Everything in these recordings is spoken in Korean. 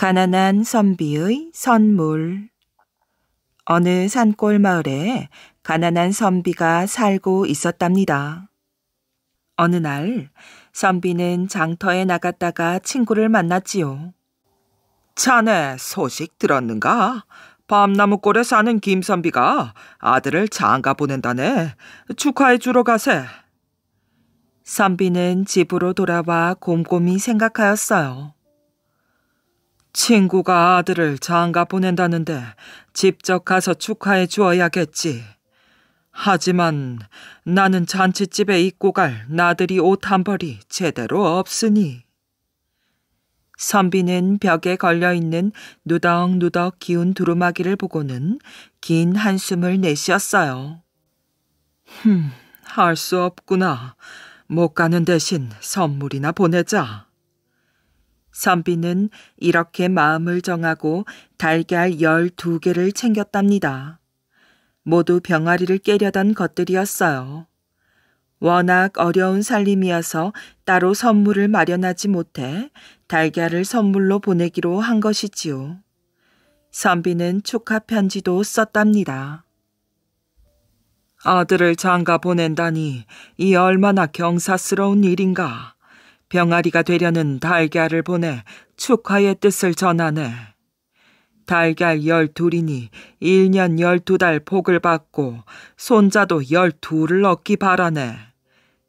가난한 선비의 선물. 어느 산골 마을에 가난한 선비가 살고 있었답니다. 어느 날 선비는 장터에 나갔다가 친구를 만났지요. 자네 소식 들었는가? 밤나무골에 사는 김선비가 아들을 장가 보낸다네. 축하해 주러 가세. 선비는 집으로 돌아와 곰곰이 생각하였어요. 친구가 아들을 장가 보낸다는데 직접 가서 축하해 주어야겠지. 하지만 나는 잔치집에 입고 갈 나들이 옷 한 벌이 제대로 없으니. 선비는 벽에 걸려 있는 누덕누덕 기운 두루마기를 보고는 긴 한숨을 내쉬었어요. 흠, 할 수 없구나. 못 가는 대신 선물이나 보내자. 선비는 이렇게 마음을 정하고 달걀 12개를 챙겼답니다. 모두 병아리를 깨려던 것들이었어요. 워낙 어려운 살림이어서 따로 선물을 마련하지 못해 달걀을 선물로 보내기로 한 것이지요. 선비는 축하 편지도 썼답니다. 아들을 장가 보낸다니 이 얼마나 경사스러운 일인가. 병아리가 되려는 달걀을 보내 축하의 뜻을 전하네. 달걀 열둘이니 1년 열두 달 복을 받고 손자도 열둘을 얻기 바라네.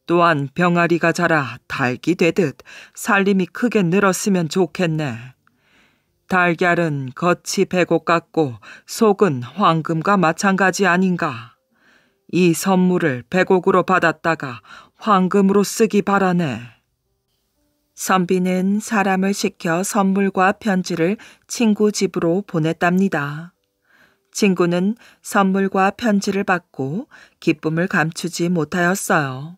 또한 병아리가 자라 달기 되듯 살림이 크게 늘었으면 좋겠네. 달걀은 겉이 백옥 같고 속은 황금과 마찬가지 아닌가. 이 선물을 백옥으로 받았다가 황금으로 쓰기 바라네. 선비는 사람을 시켜 선물과 편지를 친구 집으로 보냈답니다. 친구는 선물과 편지를 받고 기쁨을 감추지 못하였어요.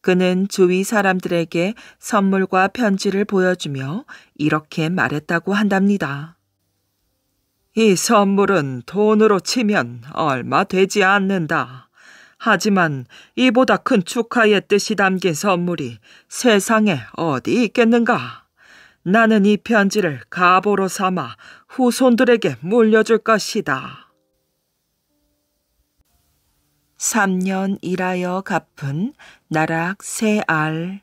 그는 주위 사람들에게 선물과 편지를 보여주며 이렇게 말했다고 한답니다. 이 선물은 돈으로 치면 얼마 되지 않는다. 하지만 이보다 큰 축하의 뜻이 담긴 선물이 세상에 어디 있겠는가? 나는 이 편지를 가보로 삼아 후손들에게 물려줄 것이다. 3년 일하여 갚은 나락 세 알.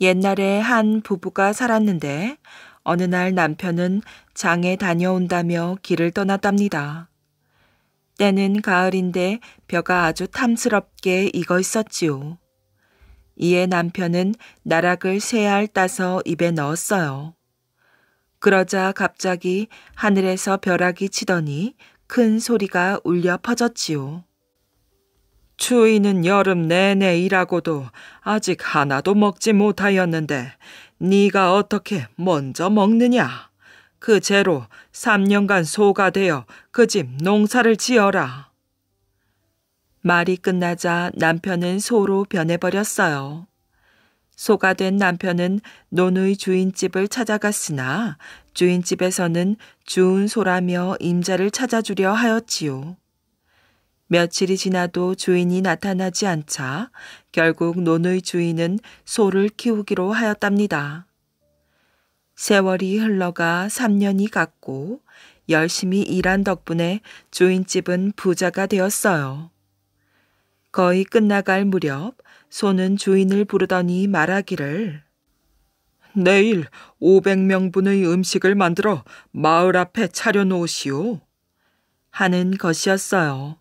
옛날에 한 부부가 살았는데 어느 날 남편은 장에 다녀온다며 길을 떠났답니다. 때는 가을인데 벼가 아주 탐스럽게 익어 있었지요. 이에 남편은 나락을 세알 따서 입에 넣었어요. 그러자 갑자기 하늘에서 벼락이 치더니 큰 소리가 울려 퍼졌지요. 추위는 여름 내내 일하고도 아직 하나도 먹지 못하였는데 네가 어떻게 먼저 먹느냐? 그 재로 3년간 소가 되어 그 집 농사를 지어라. 말이 끝나자 남편은 소로 변해버렸어요. 소가 된 남편은 논의 주인집을 찾아갔으나 주인집에서는 주운 소라며 임자를 찾아주려 하였지요. 며칠이 지나도 주인이 나타나지 않자 결국 논의 주인은 소를 키우기로 하였답니다. 세월이 흘러가 3년이 갔고 열심히 일한 덕분에 주인집은 부자가 되었어요. 거의 끝나갈 무렵 소는 주인을 부르더니 말하기를 내일 500명분의 음식을 만들어 마을 앞에 차려놓으시오. 하는 것이었어요.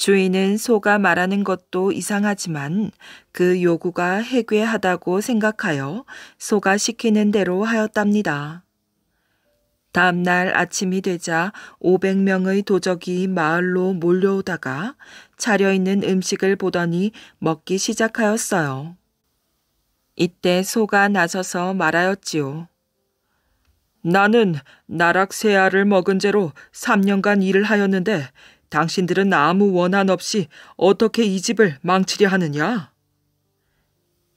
주인은 소가 말하는 것도 이상하지만 그 요구가 해괴하다고 생각하여 소가 시키는 대로 하였답니다. 다음 날 아침이 되자 500명의 도적이 마을로 몰려오다가 차려있는 음식을 보더니 먹기 시작하였어요. 이때 소가 나서서 말하였지요. 나는 나락새아를 먹은 죄로 3년간 일을 하였는데 당신들은 아무 원한 없이 어떻게 이 집을 망치려 하느냐?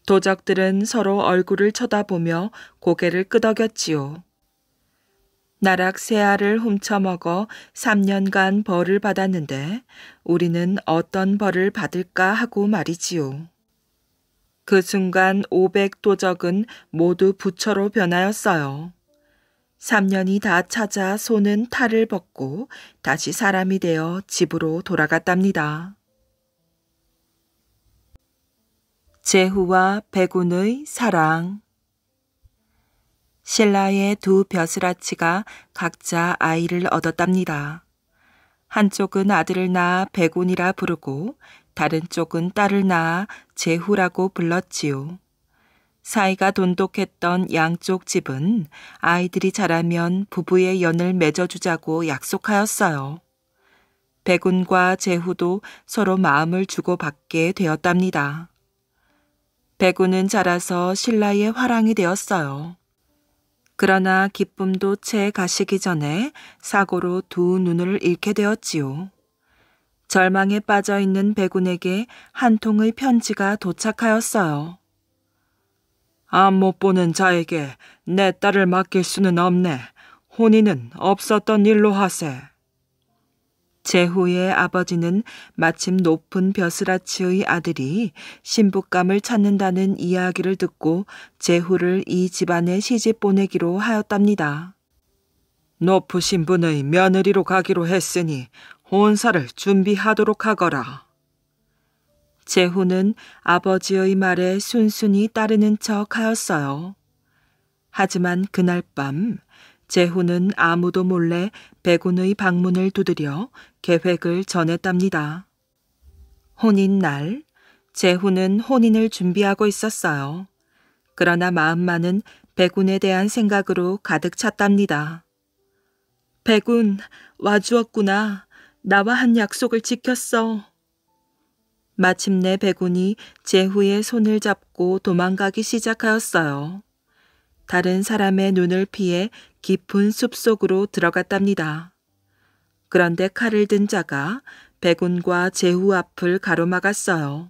도적들은 서로 얼굴을 쳐다보며 고개를 끄덕였지요. 나락 세 알을 훔쳐먹어 3년간 벌을 받았는데 우리는 어떤 벌을 받을까 하고 말이지요. 그 순간 500 도적은 모두 부처로 변하였어요. 3년이다 찾아 소는 탈을 벗고 다시 사람이 되어 집으로 돌아갔답니다. 제후와 백운의 사랑 신라의 두 벼슬아치가 각자 아이를 얻었답니다. 한쪽은 아들을 낳아 백운이라 부르고 다른 쪽은 딸을 낳아 제후라고 불렀지요. 사이가 돈독했던 양쪽 집은 아이들이 자라면 부부의 연을 맺어주자고 약속하였어요. 백운과 재후도 서로 마음을 주고받게 되었답니다. 백운은 자라서 신라의 화랑이 되었어요. 그러나 기쁨도 채 가시기 전에 사고로 두 눈을 잃게 되었지요. 절망에 빠져 있는 백운에게 한 통의 편지가 도착하였어요. 안못 보는 자에게 내 딸을 맡길 수는 없네. 혼인은 없었던 일로 하세. 제후의 아버지는 마침 높은 벼슬아치의 아들이 신부감을 찾는다는 이야기를 듣고 제후를 이 집안에 시집 보내기로 하였답니다. 높으신 분의 며느리로 가기로 했으니 혼사를 준비하도록 하거라. 제후는 아버지의 말에 순순히 따르는 척 하였어요. 하지만 그날 밤제후는 아무도 몰래 백운의 방문을 두드려 계획을 전했답니다. 혼인 날, 제후는 혼인을 준비하고 있었어요. 그러나 마음만은 백운에 대한 생각으로 가득 찼답니다. 백운, 와주었구나. 나와 한 약속을 지켰어. 마침내 백운이 제후의 손을 잡고 도망가기 시작하였어요. 다른 사람의 눈을 피해 깊은 숲속으로 들어갔답니다. 그런데 칼을 든 자가 백운과 제후 앞을 가로막았어요.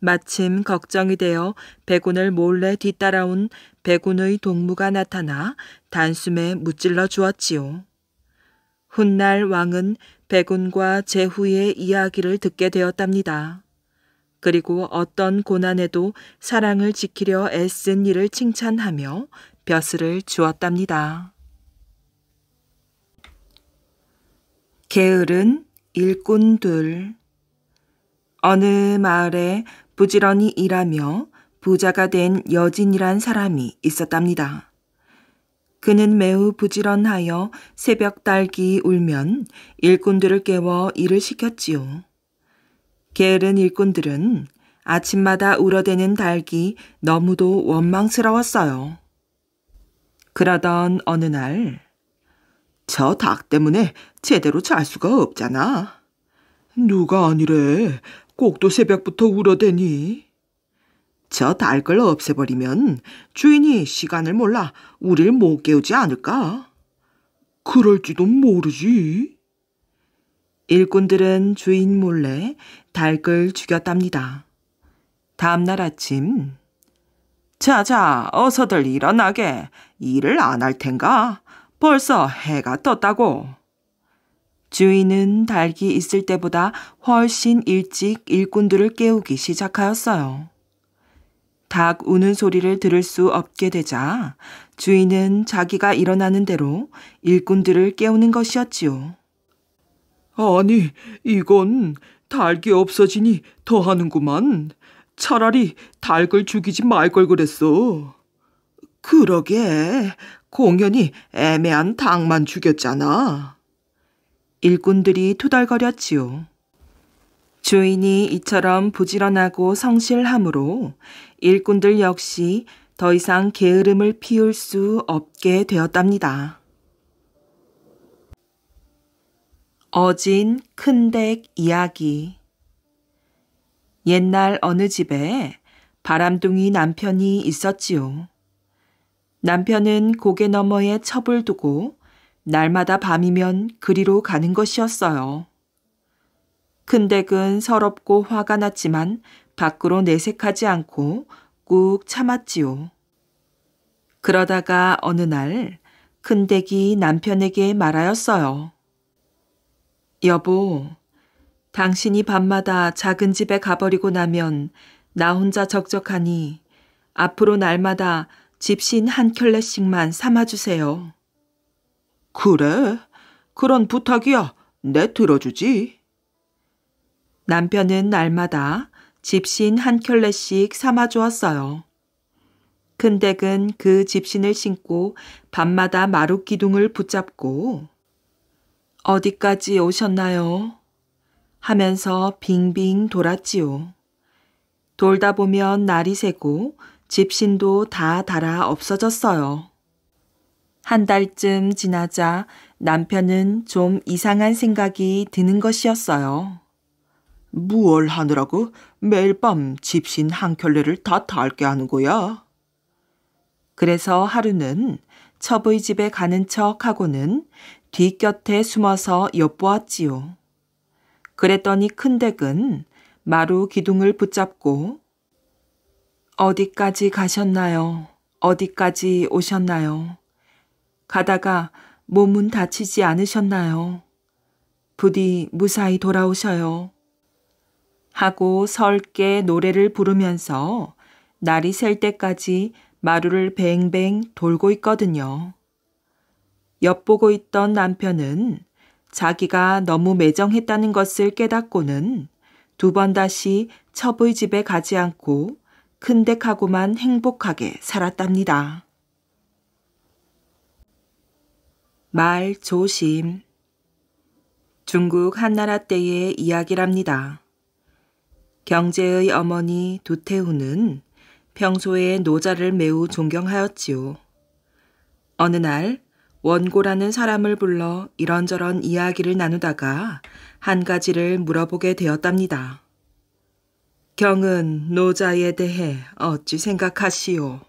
마침 걱정이 되어 백운을 몰래 뒤따라온 백운의 동무가 나타나 단숨에 무찔러 주었지요. 훗날 왕은 백운과 제후의 이야기를 듣게 되었답니다. 그리고 어떤 고난에도 사랑을 지키려 애쓴 일을 칭찬하며 벼슬을 주었답니다. 게으른 일꾼들 어느 마을에 부지런히 일하며 부자가 된 여진이란 사람이 있었답니다. 그는 매우 부지런하여 새벽 딸기 울면 일꾼들을 깨워 일을 시켰지요. 게으른 일꾼들은 아침마다 울어대는 닭기 너무도 원망스러웠어요. 그러던 어느 날, 저 닭 때문에 제대로 잘 수가 없잖아. 누가 아니래. 꼭두 새벽부터 울어대니. 저 달걸 없애버리면 주인이 시간을 몰라 우릴 못 깨우지 않을까? 그럴지도 모르지. 일꾼들은 주인 몰래 달걸 죽였답니다. 다음날 아침 자자 어서들 일어나게 일을 안 할 텐가 벌써 해가 떴다고. 주인은 달기 있을 때보다 훨씬 일찍 일꾼들을 깨우기 시작하였어요. 닭 우는 소리를 들을 수 없게 되자 주인은 자기가 일어나는 대로 일꾼들을 깨우는 것이었지요. 아니, 이건 닭이 없어지니 더 하는구만. 차라리 닭을 죽이지 말 걸 그랬어. 그러게, 공연히 애매한 닭만 죽였잖아. 일꾼들이 투덜거렸지요. 주인이 이처럼 부지런하고 성실함으로 일꾼들 역시 더 이상 게으름을 피울 수 없게 되었답니다. 어진 큰댁 이야기 옛날 어느 집에 바람둥이 남편이 있었지요. 남편은 고개 너머에 첩을 두고 날마다 밤이면 그리로 가는 것이었어요. 근댁은 서럽고 화가 났지만 밖으로 내색하지 않고 꾹 참았지요. 그러다가 어느 날 큰댁이 남편에게 말하였어요. 여보, 당신이 밤마다 작은 집에 가버리고 나면 나 혼자 적적하니 앞으로 날마다 집신 한 켤레씩만 삼아주세요. 그래? 그런 부탁이야. 내 들어주지. 남편은 날마다 집신 한 켤레씩 삼아 주었어요. 큰 댁은 그 집신을 신고 밤마다 마룻 기둥을 붙잡고 어디까지 오셨나요? 하면서 빙빙 돌았지요. 돌다 보면 날이 새고 집신도 다 닳아 없어졌어요. 한 달쯤 지나자 남편은 좀 이상한 생각이 드는 것이었어요. 무얼 하느라고 매일 밤 집신 한 켤레를 다 닳게 하는 거야. 그래서 하루는 첩의 집에 가는 척 하고는 뒤곁에 숨어서 엿보았지요. 그랬더니 큰 댁은 마루 기둥을 붙잡고 어디까지 가셨나요? 어디까지 오셨나요? 가다가 몸은 다치지 않으셨나요? 부디 무사히 돌아오셔요. 하고 설게 노래를 부르면서 날이 셀 때까지 마루를 뱅뱅 돌고 있거든요. 옆보고 있던 남편은 자기가 너무 매정했다는 것을 깨닫고는 두 번 다시 첩의 집에 가지 않고 큰댁하고만 행복하게 살았답니다. 말 조심. 중국 한나라 때의 이야기랍니다. 경제의 어머니 두태훈는 평소에 노자를 매우 존경하였지요. 어느 날 원고라는 사람을 불러 이런저런 이야기를 나누다가 한 가지를 물어보게 되었답니다. 경은 노자에 대해 어찌 생각하시오?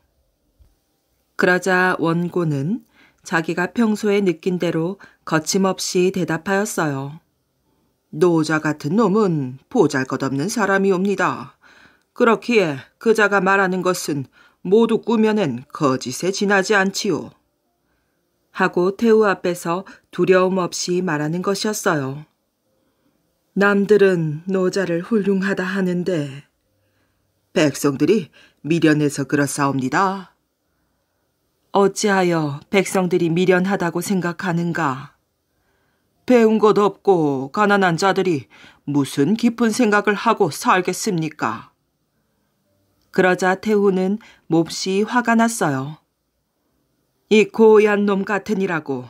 그러자 원고는 자기가 평소에 느낀 대로 거침없이 대답하였어요. 노자 같은 놈은 보잘것없는 사람이옵니다. 그렇기에 그자가 말하는 것은 모두 꾸며낸 거짓에 지나지 않지요. 하고 태우 앞에서 두려움 없이 말하는 것이었어요. 남들은 노자를 훌륭하다 하는데 백성들이 미련해서 그렇사옵니다. 어찌하여 백성들이 미련하다고 생각하는가? 배운 것 없고 가난한 자들이 무슨 깊은 생각을 하고 살겠습니까? 그러자 태우는 몹시 화가 났어요. 이 고얀 놈 같으니라고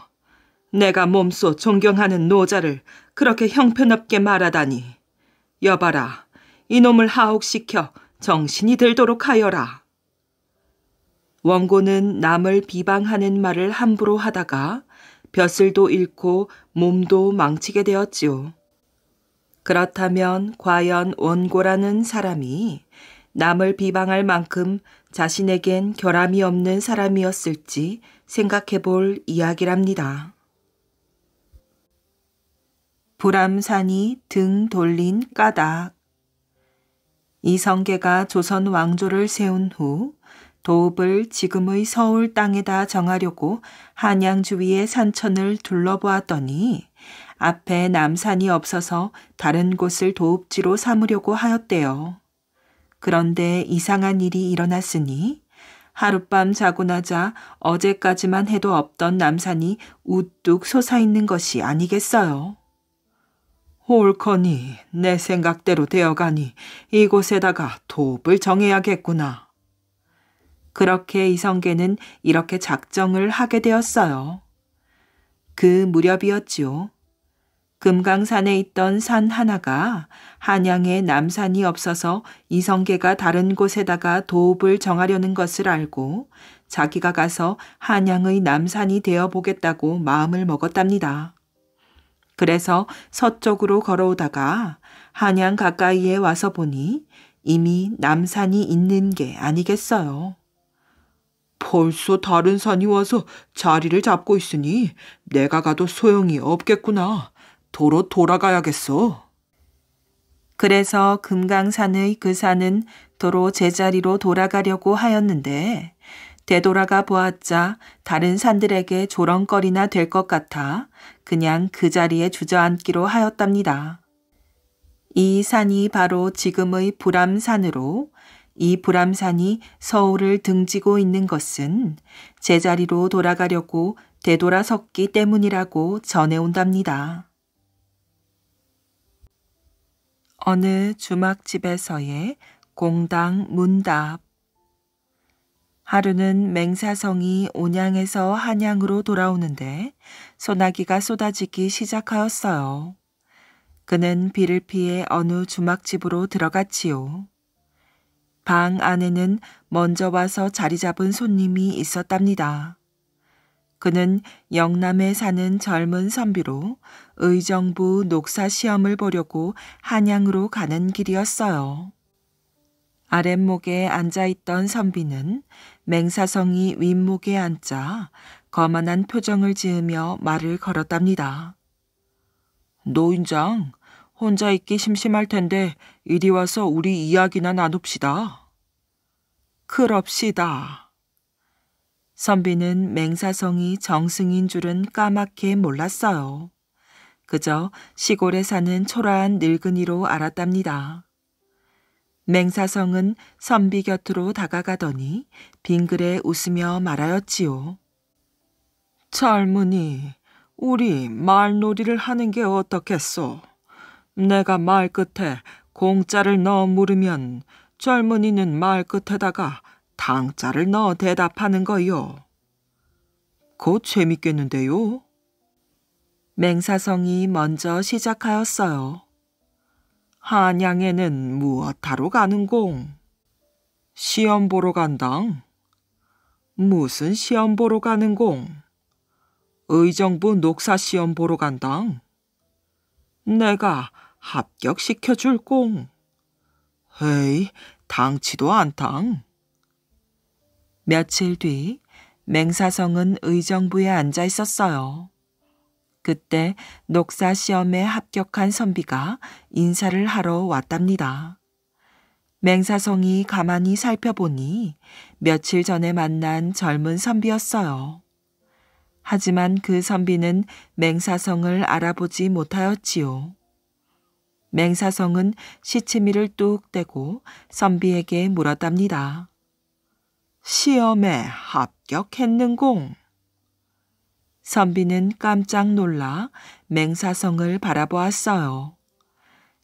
내가 몸소 존경하는 노자를 그렇게 형편없게 말하다니. 여봐라, 이놈을 하옥시켜 정신이 들도록 하여라. 원고는 남을 비방하는 말을 함부로 하다가 벼슬도 잃고 몸도 망치게 되었지요. 그렇다면 과연 원고라는 사람이 남을 비방할 만큼 자신에겐 결함이 없는 사람이었을지 생각해 볼 이야기랍니다. 불암산이등 돌린 까닭 이성계가 조선 왕조를 세운 후 도읍을 지금의 서울 땅에다 정하려고 한양 주위의 산천을 둘러보았더니 앞에 남산이 없어서 다른 곳을 도읍지로 삼으려고 하였대요. 그런데 이상한 일이 일어났으니 하룻밤 자고 나자 어제까지만 해도 없던 남산이 우뚝 솟아있는 것이 아니겠어요. 홀커니내 생각대로 되어가니 이곳에다가 도읍을 정해야겠구나. 그렇게 이성계는 이렇게 작정을 하게 되었어요. 그 무렵이었지요. 금강산에 있던 산 하나가 한양에 남산이 없어서 이성계가 다른 곳에다가 도읍을 정하려는 것을 알고 자기가 가서 한양의 남산이 되어 보겠다고 마음을 먹었답니다. 그래서 서쪽으로 걸어오다가 한양 가까이에 와서 보니 이미 남산이 있는 게 아니겠어요. 벌써 다른 산이 와서 자리를 잡고 있으니 내가 가도 소용이 없겠구나. 도로 돌아가야겠어. 그래서 금강산의 그 산은 도로 제자리로 돌아가려고 하였는데 되돌아가 보았자 다른 산들에게 조롱거리나 될 것 같아 그냥 그 자리에 주저앉기로 하였답니다. 이 산이 바로 지금의 불암산으로 이 불암산이 서울을 등지고 있는 것은 제자리로 돌아가려고 되돌아섰기 때문이라고 전해온답니다. 어느 주막집에서의 공당 문답 하루는 맹사성이 온양에서 한양으로 돌아오는데 소나기가 쏟아지기 시작하였어요. 그는 비를 피해 어느 주막집으로 들어갔지요. 방 안에는 먼저 와서 자리 잡은 손님이 있었답니다. 그는 영남에 사는 젊은 선비로 의정부 녹사 시험을 보려고 한양으로 가는 길이었어요. 아랫목에 앉아있던 선비는 맹사성이 윗목에 앉자 거만한 표정을 지으며 말을 걸었답니다. 노인장, 혼자 있기 심심할 텐데 이리 와서 우리 이야기나 나눕시다. 그럽시다. 선비는 맹사성이 정승인 줄은 까맣게 몰랐어요. 그저 시골에 사는 초라한 늙은이로 알았답니다. 맹사성은 선비 곁으로 다가가더니 빙그레 웃으며 말하였지요. 젊은이, 우리 말놀이를 하는 게 어떻겠소? 내가 말끝에 공짜를 넣어 물으면 젊은이는 말 끝에다가 당짜를 넣어 대답하는 거요. 곧 재밌겠는데요. 맹사성이 먼저 시작하였어요. 한양에는 무엇하러 가는공? 시험 보러 간당. 무슨 시험 보러 가는공? 의정부 녹사 시험 보러 간당. 내가 합격시켜줄 꽁. 헤이, 당치도 않당. 며칠 뒤 맹사성은 의정부에 앉아 있었어요. 그때 녹사 시험에 합격한 선비가 인사를 하러 왔답니다. 맹사성이 가만히 살펴보니 며칠 전에 만난 젊은 선비였어요. 하지만 그 선비는 맹사성을 알아보지 못하였지요. 맹사성은 시치미를 뚝 떼고 선비에게 물었답니다. 시험에 합격했는공. 선비는 깜짝 놀라 맹사성을 바라보았어요.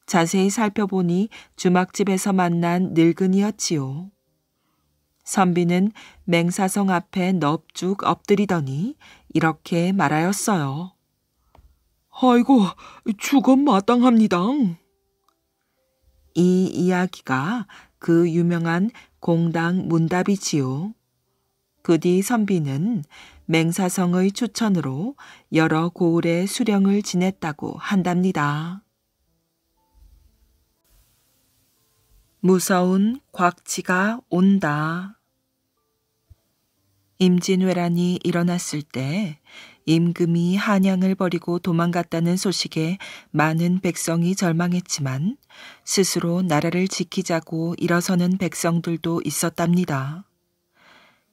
자세히 살펴보니 주막집에서 만난 늙은이였지요. 선비는 맹사성 앞에 넙죽 엎드리더니 이렇게 말하였어요. 아이고, 죽음 마땅합니다. 이 이야기가 그 유명한 공당 문답이지요. 그 뒤 선비는 맹사성의 추천으로 여러 고을의 수령을 지냈다고 한답니다. 무서운 곽치가 온다. 임진왜란이 일어났을 때 임금이 한양을 버리고 도망갔다는 소식에 많은 백성이 절망했지만 스스로 나라를 지키자고 일어서는 백성들도 있었답니다.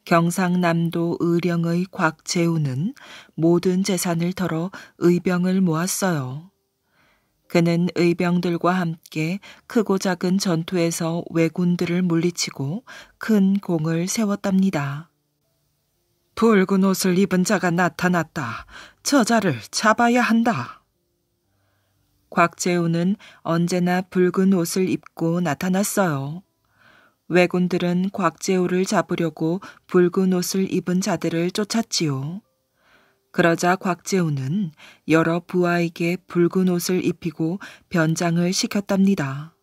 경상남도 의령의 곽재우는 모든 재산을 털어 의병을 모았어요. 그는 의병들과 함께 크고 작은 전투에서 왜군들을 물리치고 큰 공을 세웠답니다. 붉은 옷을 입은 자가 나타났다. 저자를 잡아야 한다. 곽재우는 언제나 붉은 옷을 입고 나타났어요. 왜군들은 곽재우를 잡으려고 붉은 옷을 입은 자들을 쫓았지요. 그러자 곽재우는 여러 부하에게 붉은 옷을 입히고 변장을 시켰답니다.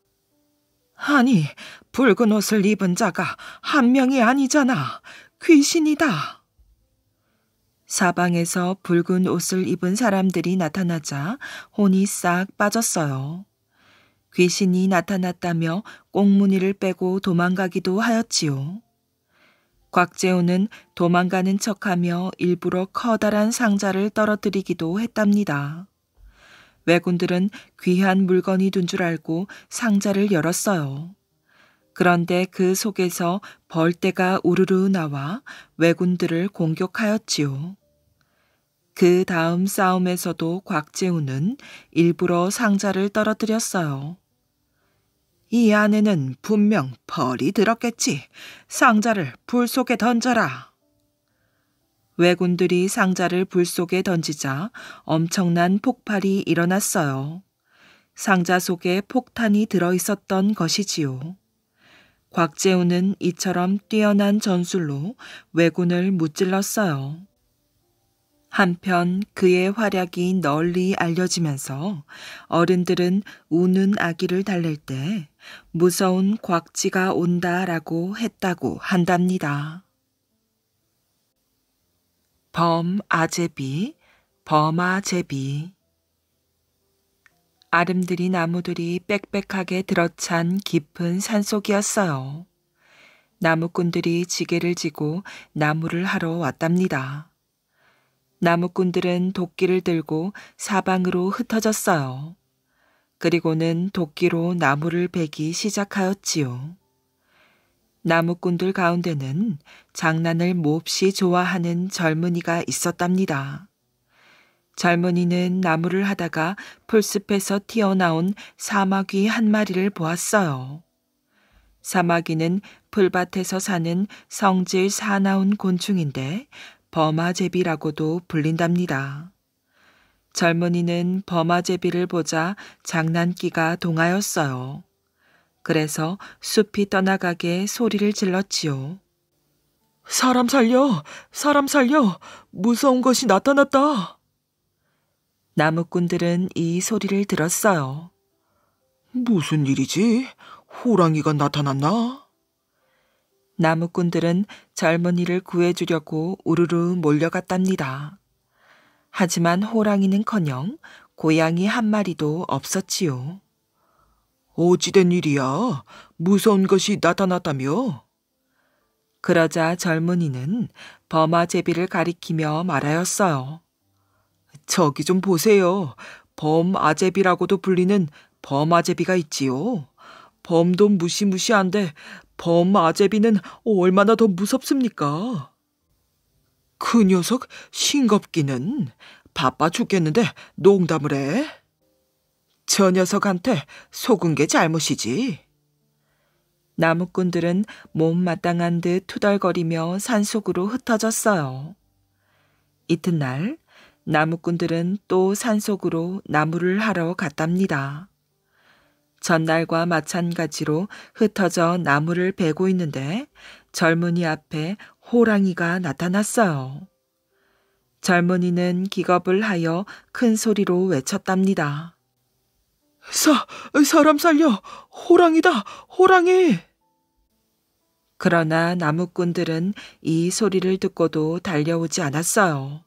아니, 붉은 옷을 입은 자가 한 명이 아니잖아. 귀신이다. 사방에서 붉은 옷을 입은 사람들이 나타나자 혼이 싹 빠졌어요. 귀신이 나타났다며 꽁무니를 빼고 도망가기도 하였지요. 곽재호는 도망가는 척하며 일부러 커다란 상자를 떨어뜨리기도 했답니다. 외군들은 귀한 물건이 둔 줄 알고 상자를 열었어요. 그런데 그 속에서 벌떼가 우르르 나와 왜군들을 공격하였지요. 그 다음 싸움에서도 곽재우는 일부러 상자를 떨어뜨렸어요. 이 안에는 분명 벌이 들었겠지. 상자를 불 속에 던져라. 왜군들이 상자를 불 속에 던지자 엄청난 폭발이 일어났어요. 상자 속에 폭탄이 들어 있었던 것이지요. 곽재우는 이처럼 뛰어난 전술로 왜군을 무찔렀어요. 한편 그의 활약이 널리 알려지면서 어른들은 우는 아기를 달랠 때 무서운 곽지가 온다라고 했다고 한답니다. 범아제비, 범아제비 아름드리 나무들이 빽빽하게 들어찬 깊은 산속이었어요. 나무꾼들이 지게를 지고 나무를 하러 왔답니다. 나무꾼들은 도끼를 들고 사방으로 흩어졌어요. 그리고는 도끼로 나무를 베기 시작하였지요. 나무꾼들 가운데는 장난을 몹시 좋아하는 젊은이가 있었답니다. 젊은이는 나무를 하다가 풀숲에서 튀어나온 사마귀 한 마리를 보았어요. 사마귀는 풀밭에서 사는 성질 사나운 곤충인데 버마제비라고도 불린답니다. 젊은이는 버마제비를 보자 장난기가 동하였어요. 그래서 숲이 떠나가게 소리를 질렀지요. 사람 살려! 사람 살려! 무서운 것이 나타났다! 나무꾼들은 이 소리를 들었어요. 무슨 일이지? 호랑이가 나타났나? 나무꾼들은 젊은이를 구해주려고 우르르 몰려갔답니다. 하지만 호랑이는커녕 고양이 한 마리도 없었지요. 어찌된 일이야? 무서운 것이 나타났다며? 그러자 젊은이는 범아제비를 가리키며 말하였어요. 저기 좀 보세요. 범아제비라고도 불리는 범아제비가 있지요. 범도 무시무시한데 범아제비는 얼마나 더 무섭습니까? 그 녀석 싱겁기는 바빠 죽겠는데 농담을 해. 저 녀석한테 속은 게 잘못이지. 나무꾼들은 못마땅한 듯 투덜거리며 산속으로 흩어졌어요. 이튿날 나무꾼들은 또 산속으로 나무를 하러 갔답니다. 전날과 마찬가지로 흩어져 나무를 베고 있는데 젊은이 앞에 호랑이가 나타났어요. 젊은이는 기겁을 하여 큰 소리로 외쳤답니다. 사, 사람 살려! 호랑이다! 호랑이! 그러나 나무꾼들은 이 소리를 듣고도 달려오지 않았어요.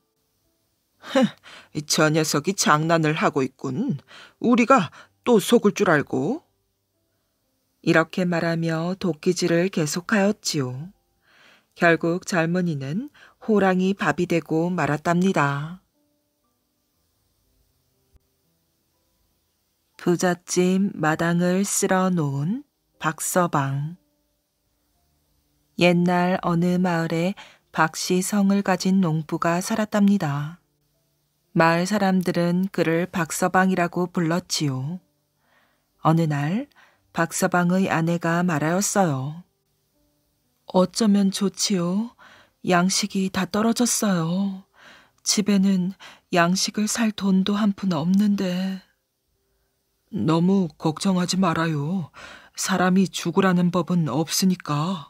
저 녀석이 장난을 하고 있군. 우리가 또 속을 줄 알고. 이렇게 말하며 도끼질을 계속하였지요. 결국 젊은이는 호랑이 밥이 되고 말았답니다. 부잣집 마당을 쓸어 놓은 박서방. 옛날 어느 마을에 박씨 성을 가진 농부가 살았답니다. 마을 사람들은 그를 박서방이라고 불렀지요. 어느 날 박서방의 아내가 말하였어요. 어쩌면 좋지요. 양식이 다 떨어졌어요. 집에는 양식을 살 돈도 한 푼 없는데. 너무 걱정하지 말아요. 사람이 죽으라는 법은 없으니까.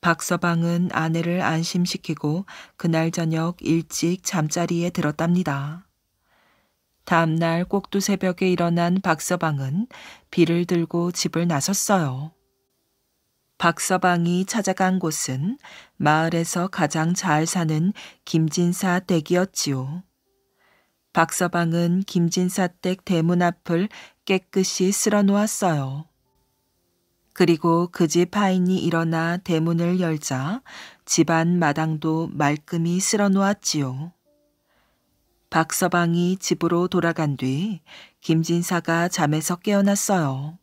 박 서방은 아내를 안심시키고 그날 저녁 일찍 잠자리에 들었답니다. 다음날 꼭두 새벽에 일어난 박 서방은 비를 들고 집을 나섰어요. 박 서방이 찾아간 곳은 마을에서 가장 잘 사는 김진사 댁이었지요. 박 서방은 김진사 댁 대문 앞을 깨끗이 쓸어 놓았어요. 그리고 그 집 하인이 일어나 대문을 열자 집안 마당도 말끔히 쓸어 놓았지요. 박서방이 집으로 돌아간 뒤 김진사가 잠에서 깨어났어요.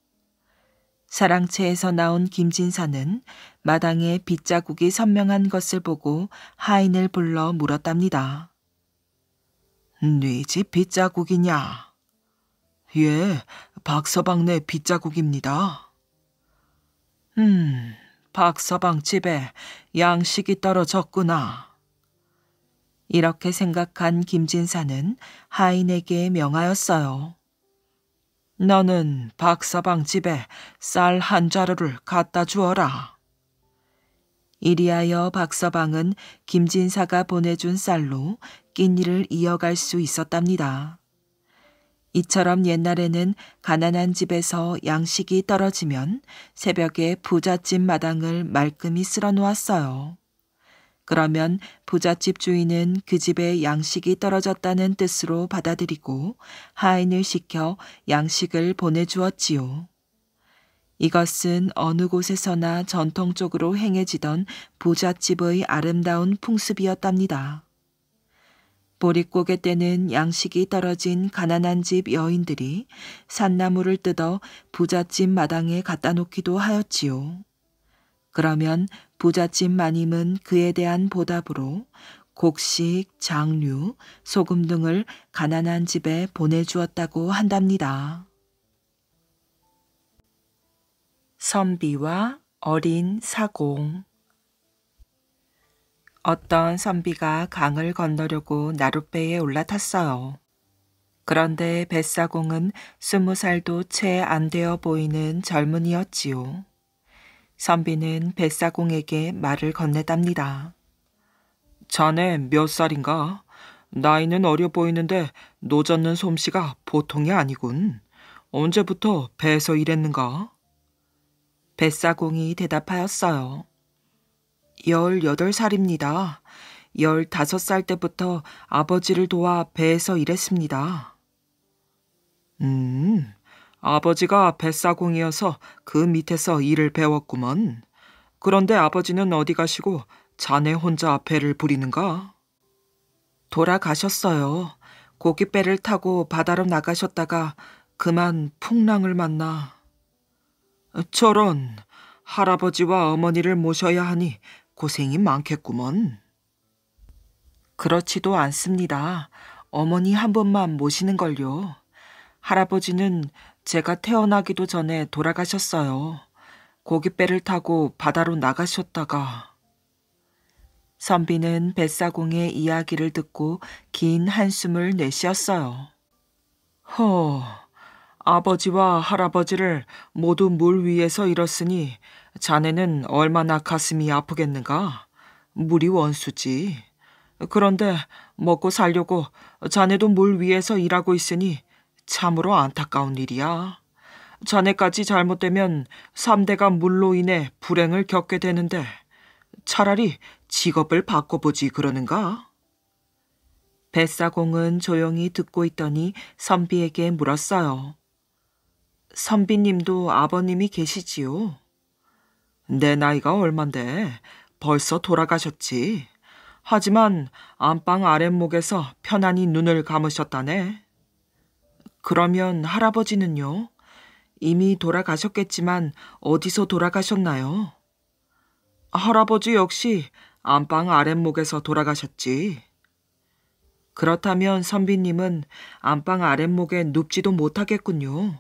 사랑채에서 나온 김진사는 마당에 빗자국이 선명한 것을 보고 하인을 불러 물었답니다. 네집 빗자국이냐? 예, 박서방네 빗자국입니다. 음, 박서방 집에 양식이 떨어졌구나. 이렇게 생각한 김진사는 하인에게 명하였어요. 너는 박서방 집에 쌀 한 자루를 갖다 주어라. 이리하여 박서방은 김진사가 보내준 쌀로 끼니를 이어갈 수 있었답니다. 이처럼 옛날에는 가난한 집에서 양식이 떨어지면 새벽에 부잣집 마당을 말끔히 쓸어 놓았어요. 그러면 부잣집 주인은 그 집에 양식이 떨어졌다는 뜻으로 받아들이고 하인을 시켜 양식을 보내주었지요. 이것은 어느 곳에서나 전통적으로 행해지던 부잣집의 아름다운 풍습이었답니다. 보릿고개 때는 양식이 떨어진 가난한 집 여인들이 산나무를 뜯어 부잣집 마당에 갖다 놓기도 하였지요. 그러면 부잣집 마님은 그에 대한 보답으로 곡식, 장류, 소금 등을 가난한 집에 보내주었다고 한답니다. 선비와 어린 사공 어떤 선비가 강을 건너려고 나룻배에 올라탔어요. 그런데 뱃사공은 스무 살도 채 안 되어 보이는 젊은이였지요. 선비는 뱃사공에게 말을 건네답니다. 자네 몇 살인가? 나이는 어려 보이는데 노젓는 솜씨가 보통이 아니군. 언제부터 배에서 일했는가? 뱃사공이 대답하였어요. 열여덟 살입니다 열다섯 살 때부터 아버지를 도와 배에서 일했습니다. 음, 아버지가 뱃사공이어서 그 밑에서 일을 배웠구먼. 그런데 아버지는 어디 가시고 자네 혼자 배를 부리는가? 돌아가셨어요. 고깃배를 타고 바다로 나가셨다가 그만 풍랑을 만나. 저런, 할아버지와 어머니를 모셔야 하니 고생이 많겠구먼. 그렇지도 않습니다. 어머니 한 번만 모시는 걸요. 할아버지는 제가 태어나기도 전에 돌아가셨어요. 고깃배를 타고 바다로 나가셨다가. 선비는 뱃사공의 이야기를 듣고 긴 한숨을 내쉬었어요. 허, 아버지와 할아버지를 모두 물 위에서 잃었으니 자네는 얼마나 가슴이 아프겠는가? 물이 원수지. 그런데 먹고 살려고 자네도 물 위에서 일하고 있으니 참으로 안타까운 일이야. 자네까지 잘못되면 3대가 물로 인해 불행을 겪게 되는데 차라리 직업을 바꿔보지 그러는가? 뱃사공은 조용히 듣고 있더니 선비에게 물었어요. 선비님도 아버님이 계시지요? 내 나이가 얼만데 벌써 돌아가셨지. 하지만 안방 아랫목에서 편안히 눈을 감으셨다네. 그러면 할아버지는요? 이미 돌아가셨겠지만 어디서 돌아가셨나요? 할아버지 역시 안방 아랫목에서 돌아가셨지. 그렇다면 선비님은 안방 아랫목에 눕지도 못하겠군요.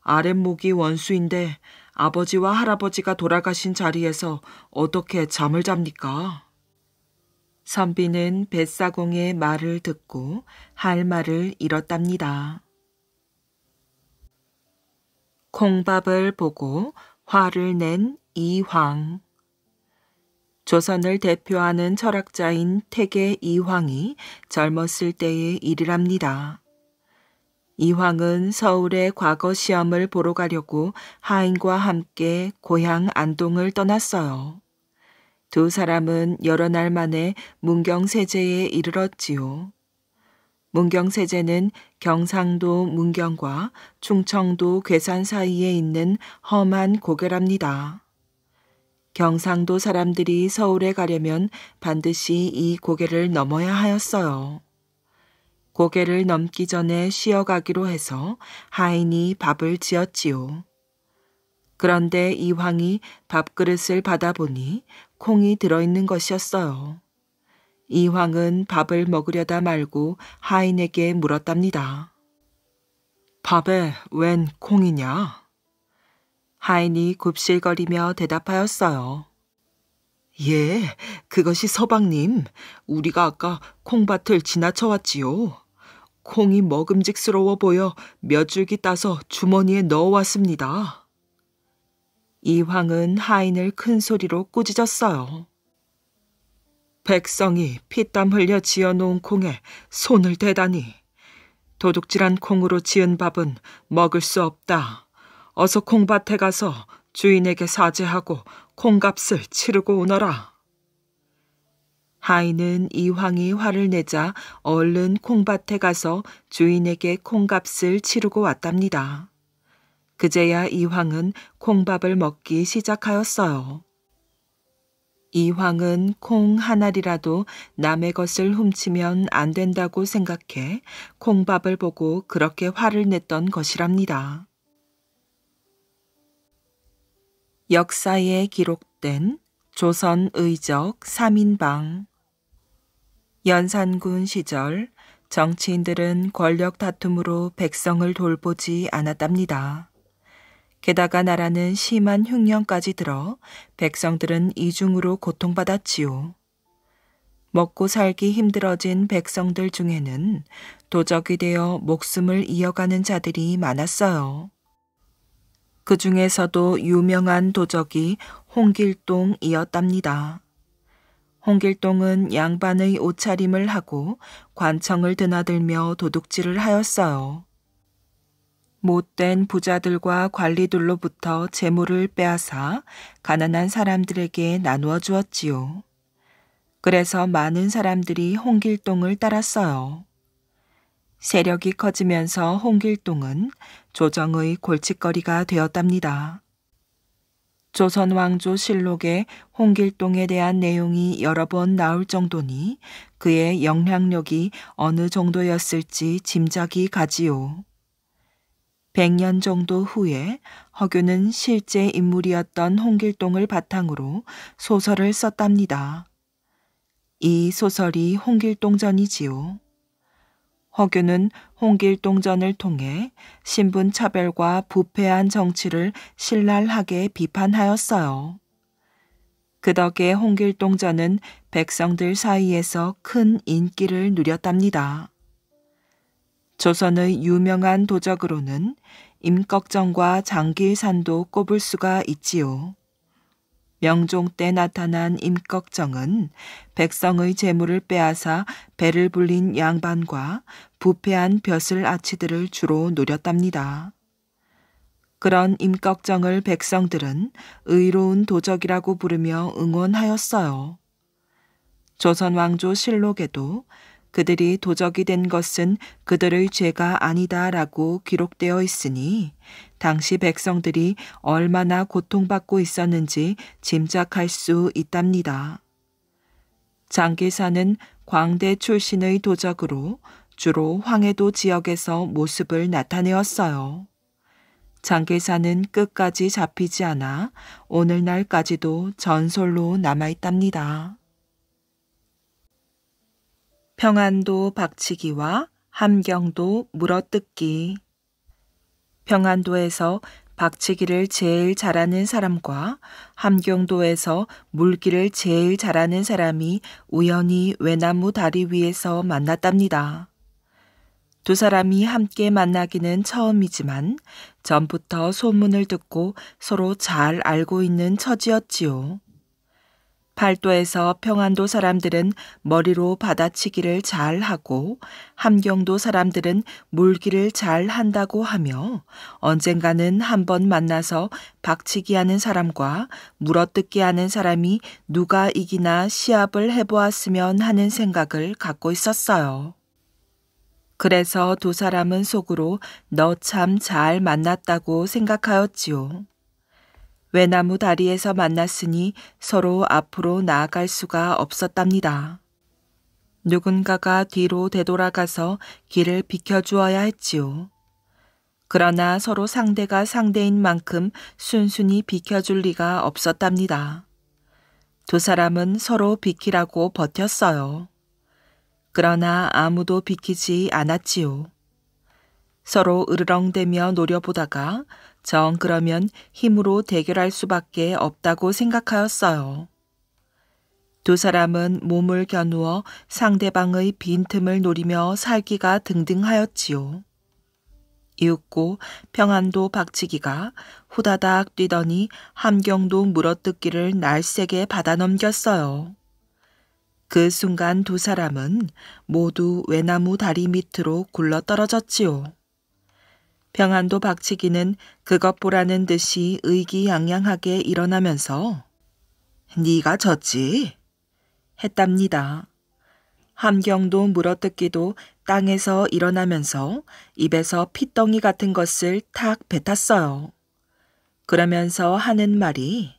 아랫목이 원수인데 아버지와 할아버지가 돌아가신 자리에서 어떻게 잠을 잡니까? 선비는 뱃사공의 말을 듣고 할 말을 잃었답니다. 콩밥을 보고 화를 낸 이황. 조선을 대표하는 철학자인 태계 이황이 젊었을 때의 일이랍니다. 이황은 서울의 과거 시험을 보러 가려고 하인과 함께 고향 안동을 떠났어요. 두 사람은 여러 날 만에 문경세제에 이르렀지요. 문경세제는 경상도 문경과 충청도 괴산 사이에 있는 험한 고개랍니다. 경상도 사람들이 서울에 가려면 반드시 이 고개를 넘어야 하였어요. 고개를 넘기 전에 쉬어가기로 해서 하인이 밥을 지었지요. 그런데 이황이 밥그릇을 받아보니 콩이 들어있는 것이었어요. 이황은 밥을 먹으려다 말고 하인에게 물었답니다. 밥에 웬 콩이냐? 하인이 굽실거리며 대답하였어요. 예, 그것이 서방님. 우리가 아까 콩밭을 지나쳐 왔지요. 콩이 먹음직스러워 보여 몇 줄기 따서 주머니에 넣어왔습니다. 이황은 하인을 큰 소리로 꾸짖었어요. 백성이 피땀 흘려 지어놓은 콩에 손을 대다니. 도둑질한 콩으로 지은 밥은 먹을 수 없다. 어서 콩밭에 가서 주인에게 사죄하고 콩값을 치르고 오너라. 하인은 이황이 화를 내자 얼른 콩밭에 가서 주인에게 콩값을 치르고 왔답니다. 그제야 이황은 콩밥을 먹기 시작하였어요. 이황은 콩 하나리라도 남의 것을 훔치면 안 된다고 생각해 콩밥을 보고 그렇게 화를 냈던 것이랍니다. 역사에 기록된 조선 의적 3인방 연산군 시절 정치인들은 권력 다툼으로 백성을 돌보지 않았답니다. 게다가 나라는 심한 흉년까지 들어 백성들은 이중으로 고통받았지요. 먹고 살기 힘들어진 백성들 중에는 도적이 되어 목숨을 이어가는 자들이 많았어요. 그 중에서도 유명한 도적이 홍길동이었답니다. 홍길동은 양반의 옷차림을 하고 관청을 드나들며 도둑질을 하였어요. 못된 부자들과 관리들로부터 재물을 빼앗아 가난한 사람들에게 나누어 주었지요. 그래서 많은 사람들이 홍길동을 따랐어요. 세력이 커지면서 홍길동은 조정의 골칫거리가 되었답니다. 조선 왕조 실록에 홍길동에 대한 내용이 여러 번 나올 정도니 그의 영향력이 어느 정도였을지 짐작이 가지요. 100년 정도 후에 허균은 실제 인물이었던 홍길동을 바탕으로 소설을 썼답니다. 이 소설이 홍길동전이지요. 허균은 홍길동전을 통해 신분 차별과 부패한 정치를 신랄하게 비판하였어요. 그 덕에 홍길동전은 백성들 사이에서 큰 인기를 누렸답니다. 조선의 유명한 도적으로는 임꺽정과 장길산도 꼽을 수가 있지요. 명종 때 나타난 임꺽정은 백성의 재물을 빼앗아 배를 불린 양반과 부패한 벼슬 아치들을 주로 노렸답니다. 그런 임꺽정을 백성들은 의로운 도적이라고 부르며 응원하였어요. 조선왕조 실록에도 그들이 도적이 된 것은 그들의 죄가 아니다라고 기록되어 있으니 당시 백성들이 얼마나 고통받고 있었는지 짐작할 수 있답니다. 장기사는 광대 출신의 도적으로 주로 황해도 지역에서 모습을 나타내었어요. 장계사는 끝까지 잡히지 않아 오늘날까지도 전설로 남아있답니다. 평안도 박치기와 함경도 물어뜯기. 평안도에서 박치기를 제일 잘하는 사람과 함경도에서 물기를 제일 잘하는 사람이 우연히 외나무 다리 위에서 만났답니다. 두 사람이 함께 만나기는 처음이지만 전부터 소문을 듣고 서로 잘 알고 있는 처지였지요. 팔도에서 평안도 사람들은 머리로 받아치기를 잘 하고 함경도 사람들은 물기를 잘 한다고 하며 언젠가는 한번 만나서 박치기 하는 사람과 물어뜯기 하는 사람이 누가 이기나 시합을 해보았으면 하는 생각을 갖고 있었어요. 그래서 두 사람은 속으로 너 참 잘 만났다고 생각하였지요. 외나무 다리에서 만났으니 서로 앞으로 나아갈 수가 없었답니다. 누군가가 뒤로 되돌아가서 길을 비켜주어야 했지요. 그러나 서로 상대가 상대인 만큼 순순히 비켜줄 리가 없었답니다. 두 사람은 서로 비키라고 버텼어요. 그러나 아무도 비키지 않았지요. 서로 으르렁대며 노려보다가 정 그러면 힘으로 대결할 수밖에 없다고 생각하였어요. 두 사람은 몸을 겨누어 상대방의 빈틈을 노리며 살기가 등등하였지요. 이윽고 평안도 박치기가 후다닥 뛰더니 함경도 물어뜯기를 날쌔게 받아넘겼어요. 그 순간 두 사람은 모두 외나무 다리 밑으로 굴러 떨어졌지요. 평안도 박치기는 그것 보라는 듯이 의기양양하게 일어나면서 네가 졌지 했답니다. 함경도 물어뜯기도 땅에서 일어나면서 입에서 핏덩이 같은 것을 탁 뱉었어요. 그러면서 하는 말이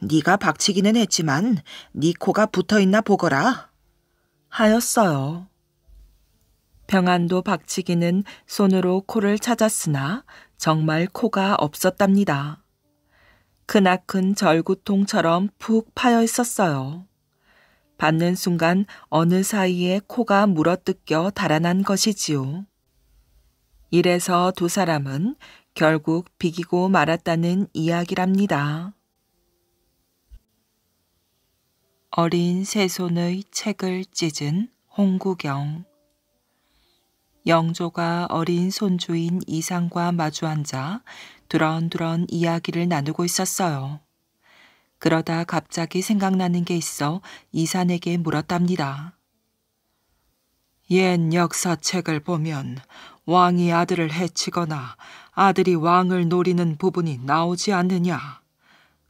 네가 박치기는 했지만 네 코가 붙어 있나 보거라 하였어요. 평안도 박치기는 손으로 코를 찾았으나 정말 코가 없었답니다. 크나큰 절구통처럼 푹 파여 있었어요. 받는 순간 어느 사이에 코가 물어뜯겨 달아난 것이지요. 이래서 두 사람은 결국 비기고 말았다는 이야기랍니다. 어린 새 손의 책을 찢은 홍구경 영조가 어린 손주인 이상과 마주 앉아 두런두런 이야기를 나누고 있었어요. 그러다 갑자기 생각나는 게 있어 이산에게 물었답니다. 옛 역사책을 보면 왕이 아들을 해치거나 아들이 왕을 노리는 부분이 나오지 않느냐.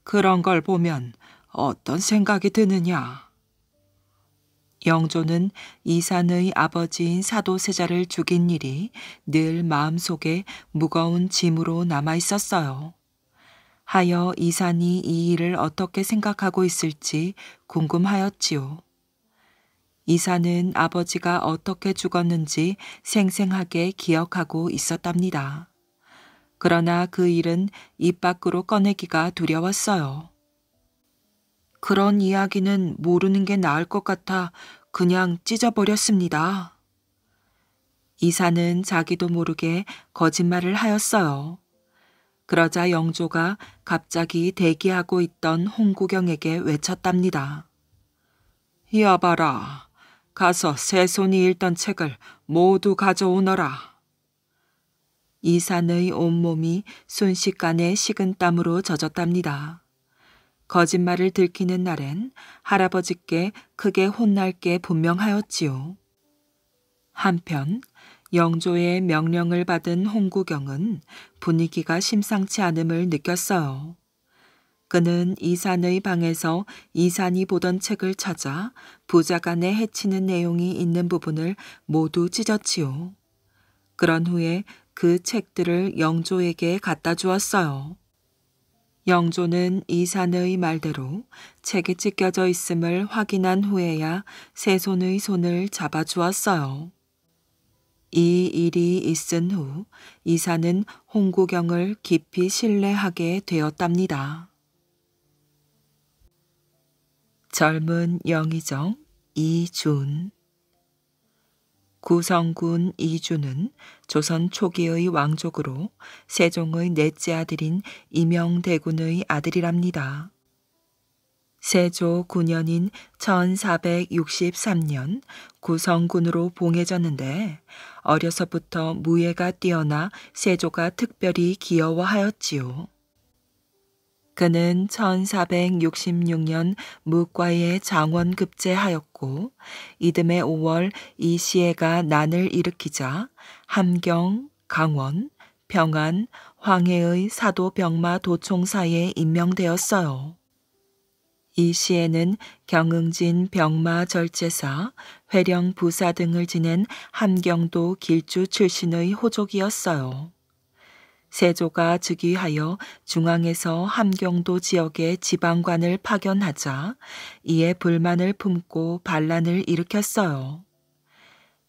그런 걸 보면 어떤 생각이 드느냐. 영조는 이산의 아버지인 사도세자를 죽인 일이 늘 마음속에 무거운 짐으로 남아 있었어요. 하여 이산이 이 일을 어떻게 생각하고 있을지 궁금하였지요. 이산은 아버지가 어떻게 죽었는지 생생하게 기억하고 있었답니다. 그러나 그 일은 입 밖으로 꺼내기가 두려웠어요. 그런 이야기는 모르는 게 나을 것 같아 그냥 찢어버렸습니다. 이사는 자기도 모르게 거짓말을 하였어요. 그러자 영조가 갑자기 대기하고 있던 홍구경에게 외쳤답니다. 여봐라 가서 세 손이 읽던 책을 모두 가져오너라. 이산의 온몸이 순식간에 식은 땀으로 젖었답니다. 거짓말을 들키는 날엔 할아버지께 크게 혼날 게 분명하였지요. 한편 영조의 명령을 받은 홍구경은 분위기가 심상치 않음을 느꼈어요. 그는 이산의 방에서 이산이 보던 책을 찾아 부자간에 해치는 내용이 있는 부분을 모두 찢었지요. 그런 후에 그 책들을 영조에게 갖다 주었어요. 영조는 이산의 말대로 책이 찢겨져 있음을 확인한 후에야 세손의 손을 잡아주었어요. 이 일이 있은 후 이사는 홍구경을 깊이 신뢰하게 되었답니다. 젊은 영의정 이준 구성군 이주는 조선 초기의 왕족으로 세종의 넷째 아들인 이명대군의 아들이랍니다. 세조 9년인 1463년 구성군으로 봉해졌는데 어려서부터 무예가 뛰어나 세조가 특별히 기여워하였지요. 그는 1466년 무과에 장원 급제하였고 이듬해 5월 이 시해가 난을 일으키자 함경, 강원, 병안, 황해의 사도 병마 도총사에 임명되었어요. 이 시에는 경흥진 병마 절제사, 회령 부사 등을 지낸 함경도 길주 출신의 호족이었어요. 세조가 즉위하여 중앙에서 함경도 지역의 지방관을 파견하자 이에 불만을 품고 반란을 일으켰어요.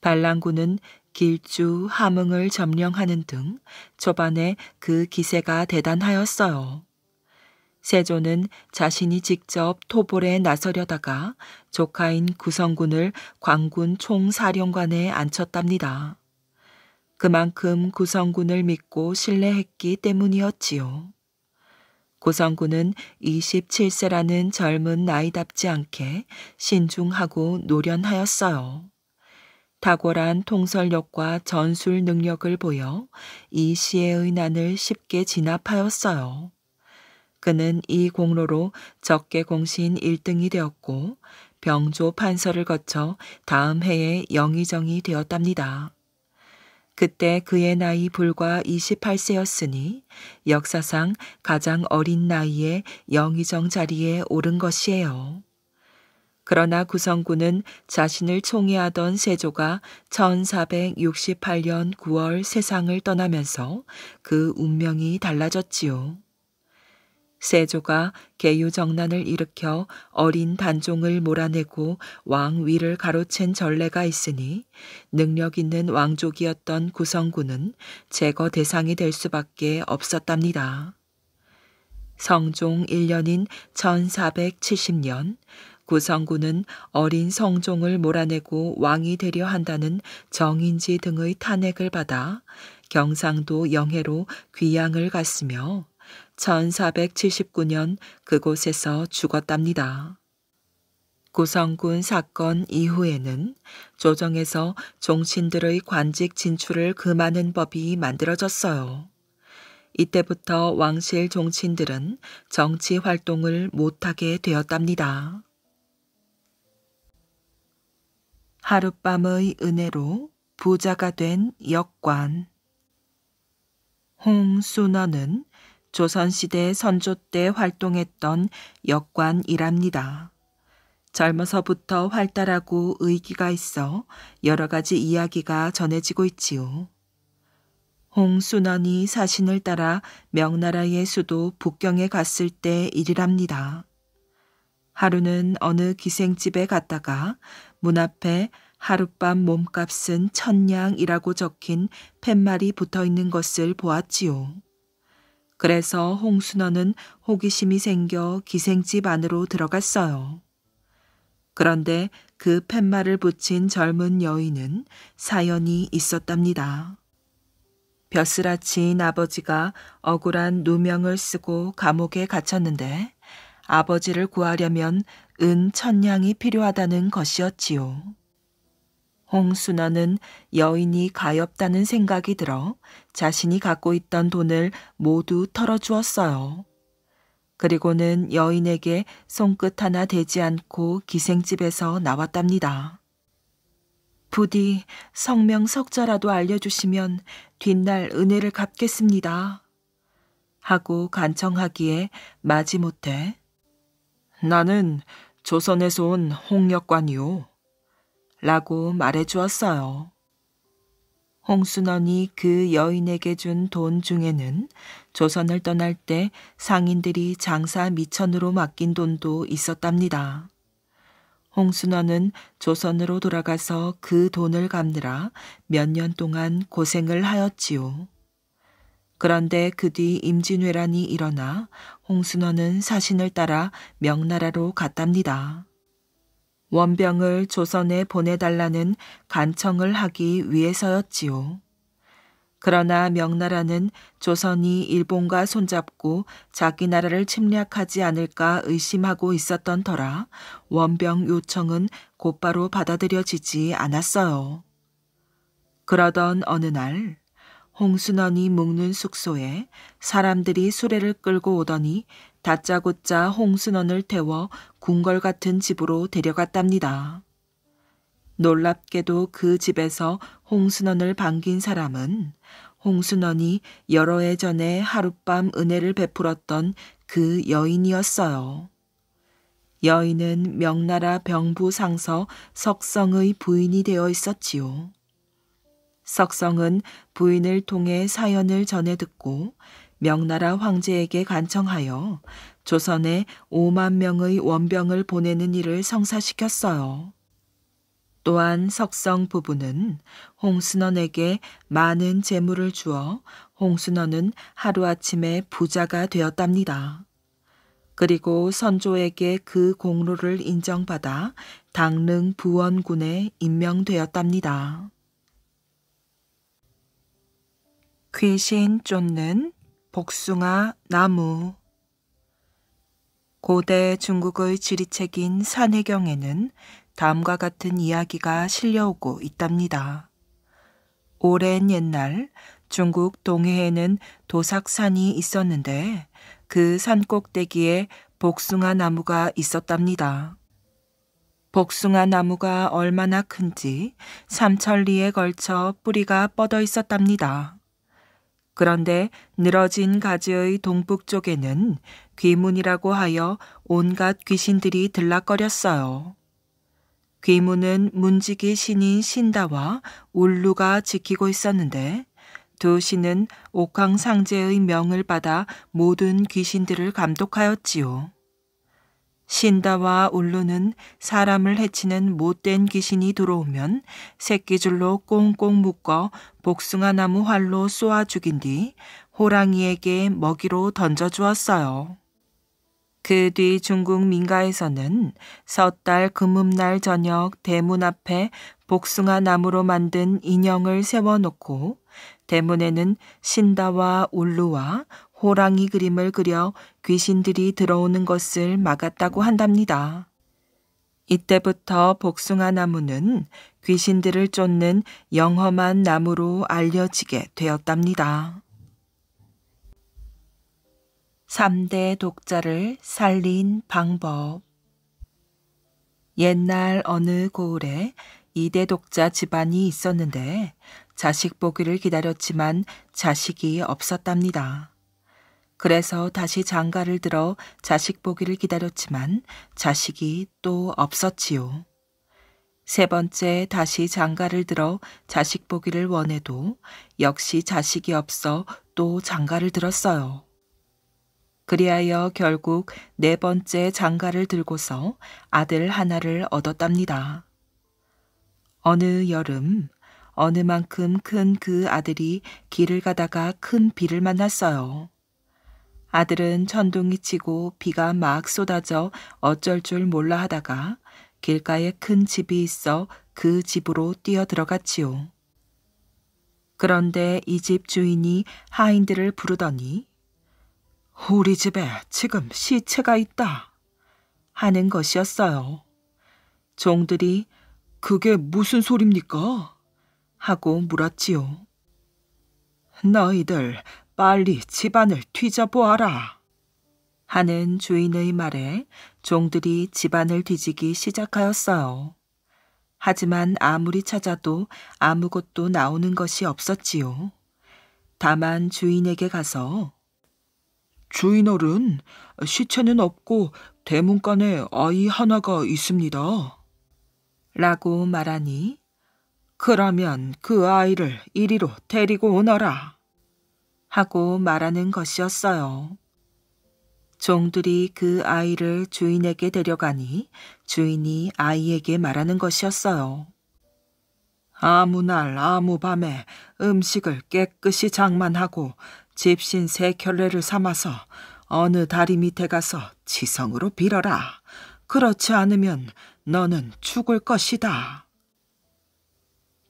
반란군은 길주, 함흥을 점령하는 등 초반에 그 기세가 대단하였어요. 세조는 자신이 직접 토벌에 나서려다가 조카인 구성군을 광군 총사령관에 앉혔답니다. 그만큼 구성군을 믿고 신뢰했기 때문이었지요. 고성군은 27세라는 젊은 나이답지 않게 신중하고 노련하였어요. 탁월한 통설력과 전술 능력을 보여 이 시의 의 난을 쉽게 진압하였어요. 그는 이 공로로 적개 공신 1등이 되었고 병조 판서를 거쳐 다음 해에 영의정이 되었답니다. 그때 그의 나이 불과 28세였으니 역사상 가장 어린 나이에 영의정 자리에 오른 것이에요. 그러나 구성군은 자신을 총애하던 세조가 1468년 9월 세상을 떠나면서 그 운명이 달라졌지요. 세조가 계유정난을 일으켜 어린 단종을 몰아내고 왕 위를 가로챈 전례가 있으니 능력 있는 왕족이었던 구성군은 제거 대상이 될 수밖에 없었답니다. 성종 1년인 1470년 구성군은 어린 성종을 몰아내고 왕이 되려 한다는 정인지 등의 탄핵을 받아 경상도 영해로 귀양을 갔으며 1479년 그곳에서 죽었답니다. 고성군 사건 이후에는 조정에서 종신들의 관직 진출을 금하는 법이 만들어졌어요. 이때부터 왕실 종친들은 정치 활동을 못하게 되었답니다. 하룻밤의 은혜로 부자가 된 역관 홍순원은 조선시대 선조 때 활동했던 역관이랍니다. 젊어서부터 활달하고 의기가 있어 여러 가지 이야기가 전해지고 있지요. 홍순원이 사신을 따라 명나라의 수도 북경에 갔을 때 일이랍니다. 하루는 어느 기생집에 갔다가 문 앞에 하룻밤 몸값은 천냥이라고 적힌 팻말이 붙어 있는 것을 보았지요. 그래서 홍순원은 호기심이 생겨 기생집 안으로 들어갔어요. 그런데 그 팻말을 붙인 젊은 여인은 사연이 있었답니다. 벼슬아치인 아버지가 억울한 누명을 쓰고 감옥에 갇혔는데 아버지를 구하려면 은 천냥이 필요하다는 것이었지요. 홍순어는 여인이 가엾다는 생각이 들어 자신이 갖고 있던 돈을 모두 털어주었어요. 그리고는 여인에게 손끝 하나 대지 않고 기생집에서 나왔답니다. 부디 성명석자라도 알려주시면 뒷날 은혜를 갚겠습니다. 하고 간청하기에 마지못해 나는 조선에서 온홍역관이오 라고 말해 주었어요. 홍순원이 그 여인에게 준 돈 중에는 조선을 떠날 때 상인들이 장사 미천으로 맡긴 돈도 있었답니다. 홍순원은 조선으로 돌아가서 그 돈을 갚느라 몇 년 동안 고생을 하였지요. 그런데 그 뒤 임진왜란이 일어나 홍순원은 사신을 따라 명나라로 갔답니다. 원병을 조선에 보내달라는 간청을 하기 위해서였지요. 그러나 명나라는 조선이 일본과 손잡고 자기 나라를 침략하지 않을까 의심하고 있었던 터라 원병 요청은 곧바로 받아들여지지 않았어요. 그러던 어느 날 홍순원이 묵는 숙소에 사람들이 수레를 끌고 오더니 다짜고짜 홍순원을 태워 궁궐 같은 집으로 데려갔답니다. 놀랍게도 그 집에서 홍순원을 반긴 사람은 홍순원이 여러 해 전에 하룻밤 은혜를 베풀었던 그 여인이었어요. 여인은 명나라 병부상서 석성의 부인이 되어 있었지요. 석성은 부인을 통해 사연을 전해 듣고 명나라 황제에게 간청하여 조선에 5만 명의 원병을 보내는 일을 성사시켰어요. 또한 석성 부부는 홍순원에게 많은 재물을 주어 홍순원은 하루아침에 부자가 되었답니다. 그리고 선조에게 그 공로를 인정받아 당릉 부원군에 임명되었답니다. 귀신 쫓는 복숭아, 나무. 고대 중국의 지리책인 산해경에는 다음과 같은 이야기가 실려오고 있답니다. 오랜 옛날 중국 동해에는 도삭산이 있었는데 그산 꼭대기에 복숭아 나무가 있었답니다. 복숭아 나무가 얼마나 큰지 삼천리에 걸쳐 뿌리가 뻗어 있었답니다. 그런데 늘어진 가지의 동북쪽에는 귀문이라고 하여 온갖 귀신들이 들락거렸어요. 귀문은 문지기 신인 신다와 울루가 지키고 있었는데 두 신은 옥황상제의 명을 받아 모든 귀신들을 감독하였지요. 신다와 울루는 사람을 해치는 못된 귀신이 들어오면 새끼줄로 꽁꽁 묶어 복숭아 나무 활로 쏘아 죽인 뒤 호랑이에게 먹이로 던져 주었어요. 그 뒤 중국 민가에서는 섣달 금음날 저녁 대문 앞에 복숭아 나무로 만든 인형을 세워놓고 대문에는 신다와 울루와 호랑이 그림을 그려 귀신들이 들어오는 것을 막았다고 한답니다. 이때부터 복숭아 나무는 귀신들을 쫓는 영험한 나무로 알려지게 되었답니다. 3대 독자를 살린 방법 옛날 어느 고을에 2대 독자 집안이 있었는데 자식 보기를 기다렸지만 자식이 없었답니다. 그래서 다시 장가를 들어 자식 보기를 기다렸지만 자식이 또 없었지요. 세 번째 다시 장가를 들어 자식 보기를 원해도 역시 자식이 없어 또 장가를 들었어요. 그리하여 결국 네 번째 장가를 들고서 아들 하나를 얻었답니다. 어느 여름 어느 만큼 큰 그 아들이 길을 가다가 큰 비를 만났어요. 아들은 천둥이 치고 비가 막 쏟아져 어쩔 줄 몰라 하다가 길가에 큰 집이 있어 그 집으로 뛰어 들어갔지요. 그런데 이 집 주인이 하인들을 부르더니 우리 집에 지금 시체가 있다 하는 것이었어요. 종들이 그게 무슨 소립니까? 하고 물었지요. 너희들 빨리 집안을 뒤져보아라. 하는 주인의 말에 종들이 집안을 뒤지기 시작하였어요. 하지만 아무리 찾아도 아무것도 나오는 것이 없었지요. 다만 주인에게 가서 주인 어른, 시체는 없고 대문간에 아이 하나가 있습니다. 라고 말하니 그러면 그 아이를 이리로 데리고 오너라. 하고 말하는 것이었어요. 종들이 그 아이를 주인에게 데려가니 주인이 아이에게 말하는 것이었어요. 아무 날 아무 밤에 음식을 깨끗이 장만하고 집신 세 켤레를 삼아서 어느 다리 밑에 가서 지성으로 빌어라. 그렇지 않으면 너는 죽을 것이다.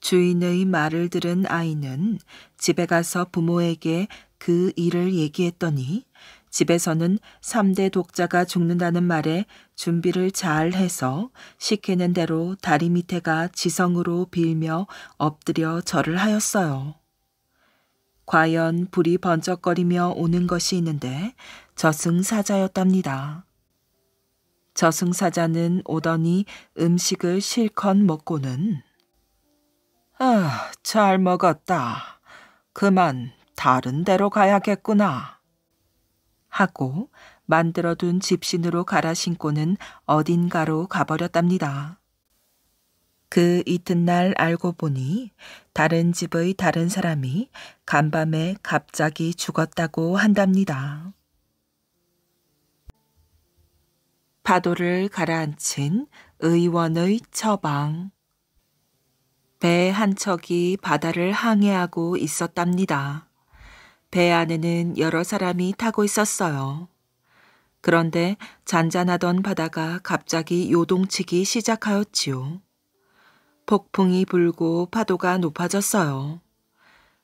주인의 말을 들은 아이는 집에 가서 부모에게 그 일을 얘기했더니 집에서는 3대 독자가 죽는다는 말에 준비를 잘 해서 시키는 대로 다리 밑에가 지성으로 빌며 엎드려 절을 하였어요. 과연 불이 번쩍거리며 오는 것이 있는데 저승사자였답니다. 저승사자는 오더니 음식을 실컷 먹고는 아, 잘 먹었다. 그만 다른 데로 가야겠구나. 하고 만들어둔 집신으로 갈아 신고는 어딘가로 가버렸답니다. 그 이튿날 알고 보니 다른 집의 다른 사람이 간밤에 갑자기 죽었다고 한답니다. 파도를 가라앉힌 의원의 처방. 배한 척이 바다를 항해하고 있었답니다. 배 안에는 여러 사람이 타고 있었어요. 그런데 잔잔하던 바다가 갑자기 요동치기 시작하였지요. 폭풍이 불고 파도가 높아졌어요.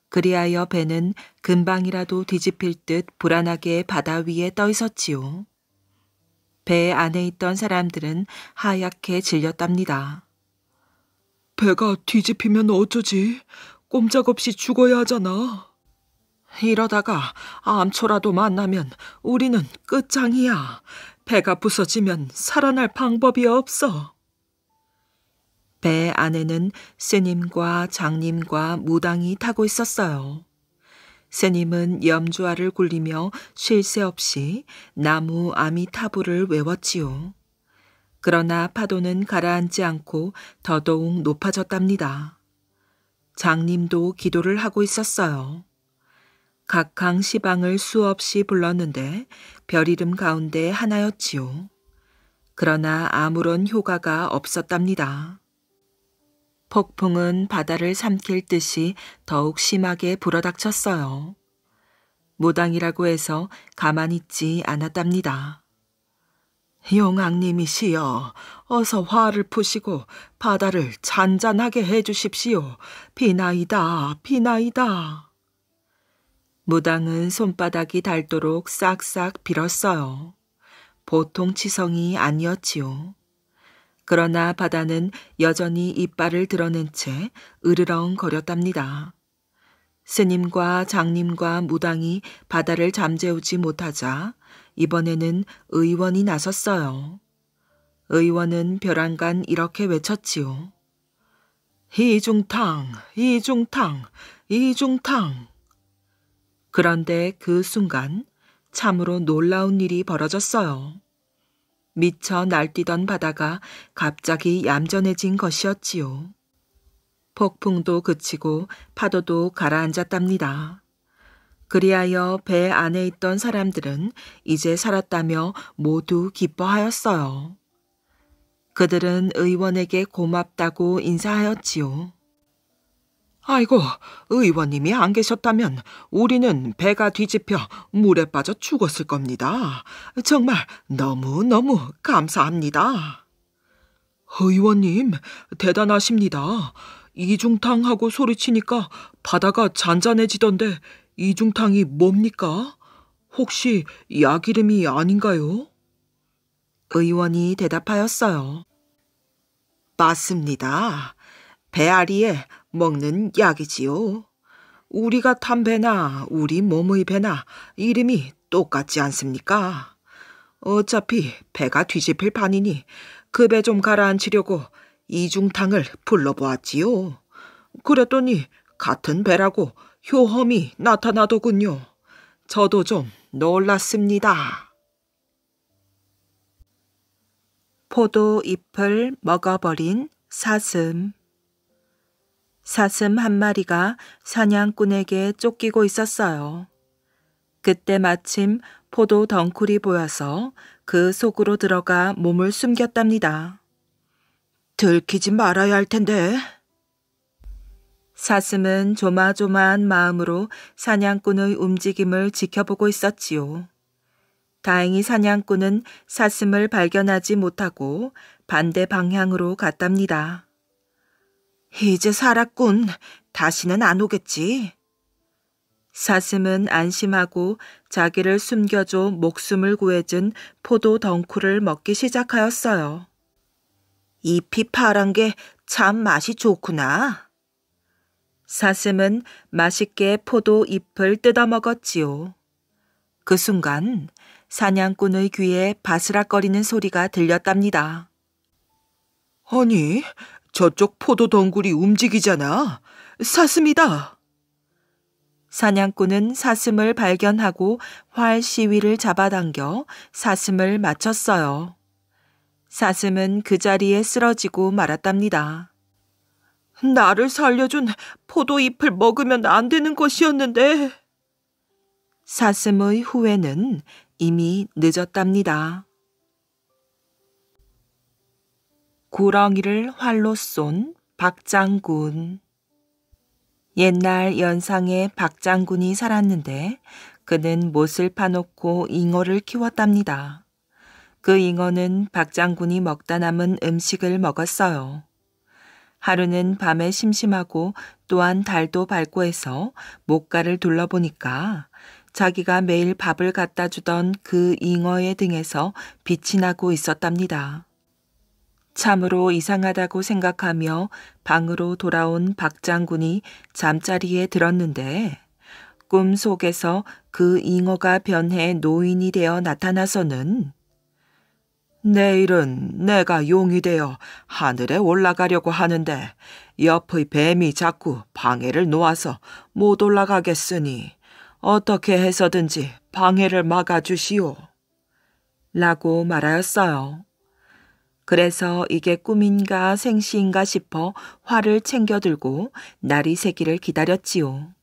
그리하여 배는 금방이라도 뒤집힐 듯 불안하게 바다 위에 떠 있었지요. 배 안에 있던 사람들은 하얗게 질렸답니다. 배가 뒤집히면 어쩌지? 꼼짝없이 죽어야 하잖아. 이러다가 암초라도 만나면 우리는 끝장이야. 배가 부서지면 살아날 방법이 없어. 배 안에는 스님과 장님과 무당이 타고 있었어요. 스님은 염주화를 굴리며 쉴 새 없이 나무 아미타불을 외웠지요. 그러나 파도는 가라앉지 않고 더더욱 높아졌답니다. 장님도 기도를 하고 있었어요. 각항 시방을 수없이 불렀는데 별 이름 가운데 하나였지요. 그러나 아무런 효과가 없었답니다. 폭풍은 바다를 삼킬 듯이 더욱 심하게 불어닥쳤어요. 무당이라고 해서 가만히 있지 않았답니다. 용왕님이시여, 어서 화를 푸시고 바다를 잔잔하게 해주십시오. 비나이다, 비나이다. 무당은 손바닥이 닳도록 싹싹 빌었어요. 보통 치성이 아니었지요. 그러나 바다는 여전히 이빨을 드러낸 채 으르렁거렸답니다. 스님과 장님과 무당이 바다를 잠재우지 못하자 이번에는 의원이 나섰어요. 의원은 벼랑간 이렇게 외쳤지요. 이중탕, 이중탕, 이중탕. 그런데 그 순간 참으로 놀라운 일이 벌어졌어요. 미쳐 날뛰던 바다가 갑자기 얌전해진 것이었지요. 폭풍도 그치고 파도도 가라앉았답니다. 그리하여 배 안에 있던 사람들은 이제 살았다며 모두 기뻐하였어요. 그들은 의원에게 고맙다고 인사하였지요. 아이고, 의원님이 안 계셨다면 우리는 배가 뒤집혀 물에 빠져 죽었을 겁니다. 정말 너무너무 감사합니다. 의원님, 대단하십니다. 이중탕하고 소리치니까 바다가 잔잔해지던데 이중탕이 뭡니까? 혹시 약 이름이 아닌가요? 의원이 대답하였어요. 맞습니다. 배앓이에 먹는 약이지요. 우리가 탄 배나 우리 몸의 배나 이름이 똑같지 않습니까? 어차피 배가 뒤집힐 판이니 그 배 좀 가라앉히려고 이중탕을 불러보았지요. 그랬더니 같은 배라고 효험이 나타나더군요. 저도 좀 놀랐습니다. 포도 잎을 먹어버린 사슴. 사슴 한 마리가 사냥꾼에게 쫓기고 있었어요. 그때 마침 포도 덩쿨이 보여서 그 속으로 들어가 몸을 숨겼답니다. 들키지 말아야 할 텐데. 사슴은 조마조마한 마음으로 사냥꾼의 움직임을 지켜보고 있었지요. 다행히 사냥꾼은 사슴을 발견하지 못하고 반대 방향으로 갔답니다. 이제 살았군. 다시는 안 오겠지. 사슴은 안심하고 자기를 숨겨줘 목숨을 구해준 포도 덩쿨를 먹기 시작하였어요. 잎이 파란 게 참 맛이 좋구나. 사슴은 맛있게 포도 잎을 뜯어먹었지요. 그 순간 사냥꾼의 귀에 바스락거리는 소리가 들렸답니다. 아니, 저쪽 포도 덩굴이 움직이잖아. 사슴이다. 사냥꾼은 사슴을 발견하고 활 시위를 잡아당겨 사슴을 맞췄어요. 사슴은 그 자리에 쓰러지고 말았답니다. 나를 살려준 포도잎을 먹으면 안 되는 것이었는데. 사슴의 후회는 이미 늦었답니다. 구렁이를 활로 쏜 박장군. 옛날 연상에 박장군이 살았는데 그는 못을 파놓고 잉어를 키웠답니다. 그 잉어는 박장군이 먹다 남은 음식을 먹었어요. 하루는 밤에 심심하고 또한 달도 밝고 해서 목가를 둘러보니까 자기가 매일 밥을 갖다 주던 그 잉어의 등에서 빛이 나고 있었답니다. 참으로 이상하다고 생각하며 방으로 돌아온 박 장군이 잠자리에 들었는데 꿈 속에서 그 잉어가 변해 노인이 되어 나타나서는 내일은 내가 용이 되어 하늘에 올라가려고 하는데 옆의 뱀이 자꾸 방해를 놓아서 못 올라가겠으니 어떻게 해서든지 방해를 막아주시오. 라고 말하였어요. 그래서 이게 꿈인가 생시인가 싶어 화를 챙겨들고 날이 새기를 기다렸지요.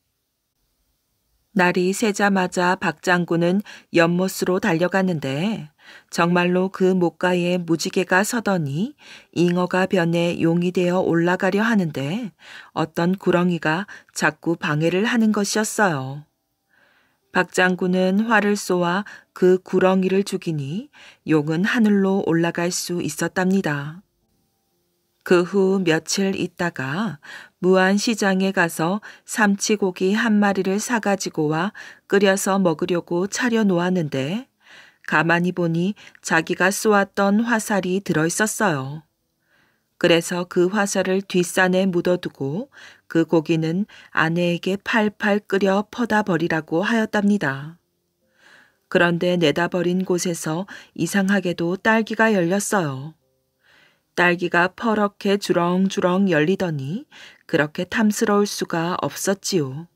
날이 새자마자 박 장군은 연못으로 달려갔는데 정말로 그 목가에 무지개가 서더니 잉어가 변해 용이 되어 올라가려 하는데 어떤 구렁이가 자꾸 방해를 하는 것이었어요. 박 장군은 활을 쏘아 그 구렁이를 죽이니 용은 하늘로 올라갈 수 있었답니다. 그 후 며칠 있다가 무안시장에 가서 삼치고기 한 마리를 사가지고 와 끓여서 먹으려고 차려 놓았는데 가만히 보니 자기가 쏘았던 화살이 들어 있었어요. 그래서 그 화살을 뒷산에 묻어두고 그 고기는 아내에게 팔팔 끓여 퍼다 버리라고 하였답니다. 그런데 내다 버린 곳에서 이상하게도 딸기가 열렸어요. 딸기가 퍼렇게 주렁주렁 열리더니 그렇게 탐스러울 수가 없었지요.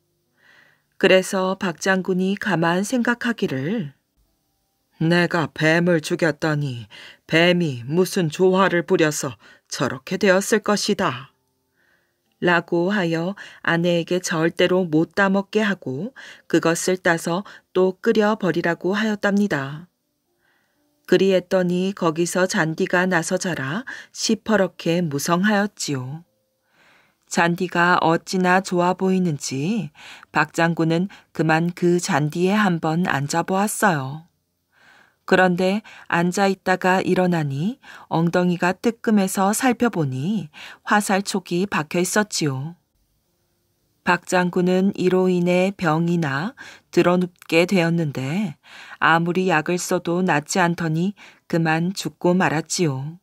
그래서 박 장군이 가만 생각하기를 내가 뱀을 죽였더니 뱀이 무슨 조화를 부려서 저렇게 되었을 것이다. 라고 하여 아내에게 절대로 못 따먹게 하고 그것을 따서 또 끓여 버리라고 하였답니다. 그리했더니 거기서 잔디가 나서 자라 시퍼렇게 무성하였지요. 잔디가 어찌나 좋아 보이는지 박 장군은 그만 그 잔디에 한번 앉아 보았어요. 그런데 앉아 있다가 일어나니 엉덩이가 뜨끔해서 살펴보니 화살촉이 박혀 있었지요. 박 장군은 이로 인해 병이 나 드러눕게 되었는데 아무리 약을 써도 낫지 않더니 그만 죽고 말았지요.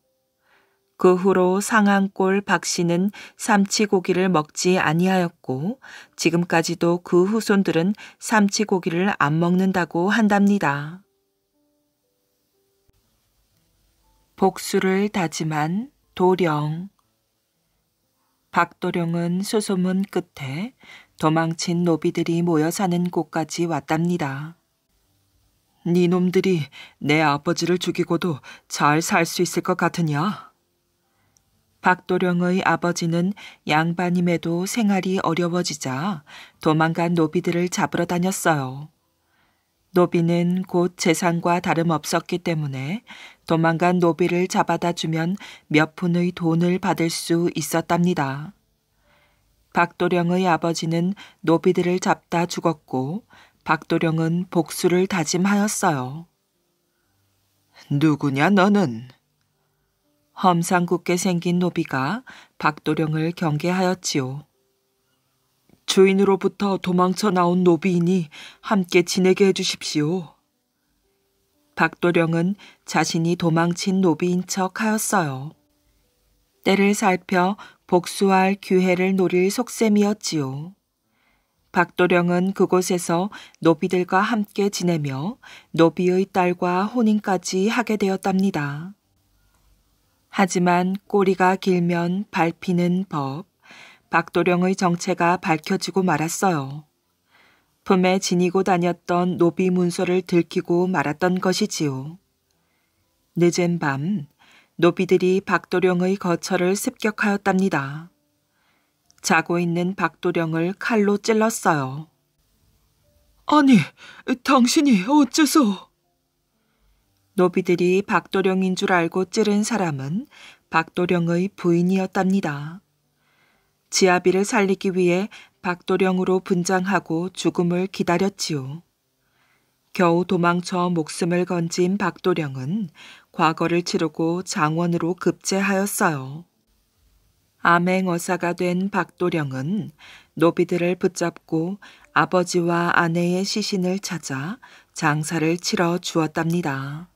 그 후로 상한골 박 씨는 삼치고기를 먹지 아니하였고 지금까지도 그 후손들은 삼치고기를 안 먹는다고 한답니다. 복수를 다짐한 도령. 박도령은 수소문 끝에 도망친 노비들이 모여 사는 곳까지 왔답니다. 니놈들이 내 아버지를 죽이고도 잘 살 수 있을 것 같으냐? 박도령의 아버지는 양반임에도 생활이 어려워지자 도망간 노비들을 잡으러 다녔어요. 노비는 곧 재산과 다름없었기 때문에 도망간 노비를 잡아다 주면 몇 푼의 돈을 받을 수 있었답니다. 박도령의 아버지는 노비들을 잡다 죽었고 박도령은 복수를 다짐하였어요. 누구냐 너는? 험상궂게 생긴 노비가 박도령을 경계하였지요. 주인으로부터 도망쳐 나온 노비이니 함께 지내게 해주십시오. 박도령은 자신이 도망친 노비인 척 하였어요. 때를 살펴 복수할 기회를 노릴 속셈이었지요. 박도령은 그곳에서 노비들과 함께 지내며 노비의 딸과 혼인까지 하게 되었답니다. 하지만 꼬리가 길면 밟히는 법, 박도령의 정체가 밝혀지고 말았어요. 품에 지니고 다녔던 노비 문서를 들키고 말았던 것이지요. 늦은 밤 노비들이 박도령의 거처를 습격하였답니다. 자고 있는 박도령을 칼로 찔렀어요. 아니, 당신이 어째서... 노비들이 박도령인 줄 알고 찌른 사람은 박도령의 부인이었답니다. 지아비를 살리기 위해 박도령으로 분장하고 죽음을 기다렸지요. 겨우 도망쳐 목숨을 건진 박도령은 과거를 치르고 장원으로 급제하였어요. 암행어사가 된 박도령은 노비들을 붙잡고 아버지와 아내의 시신을 찾아 장사를 치러 주었답니다.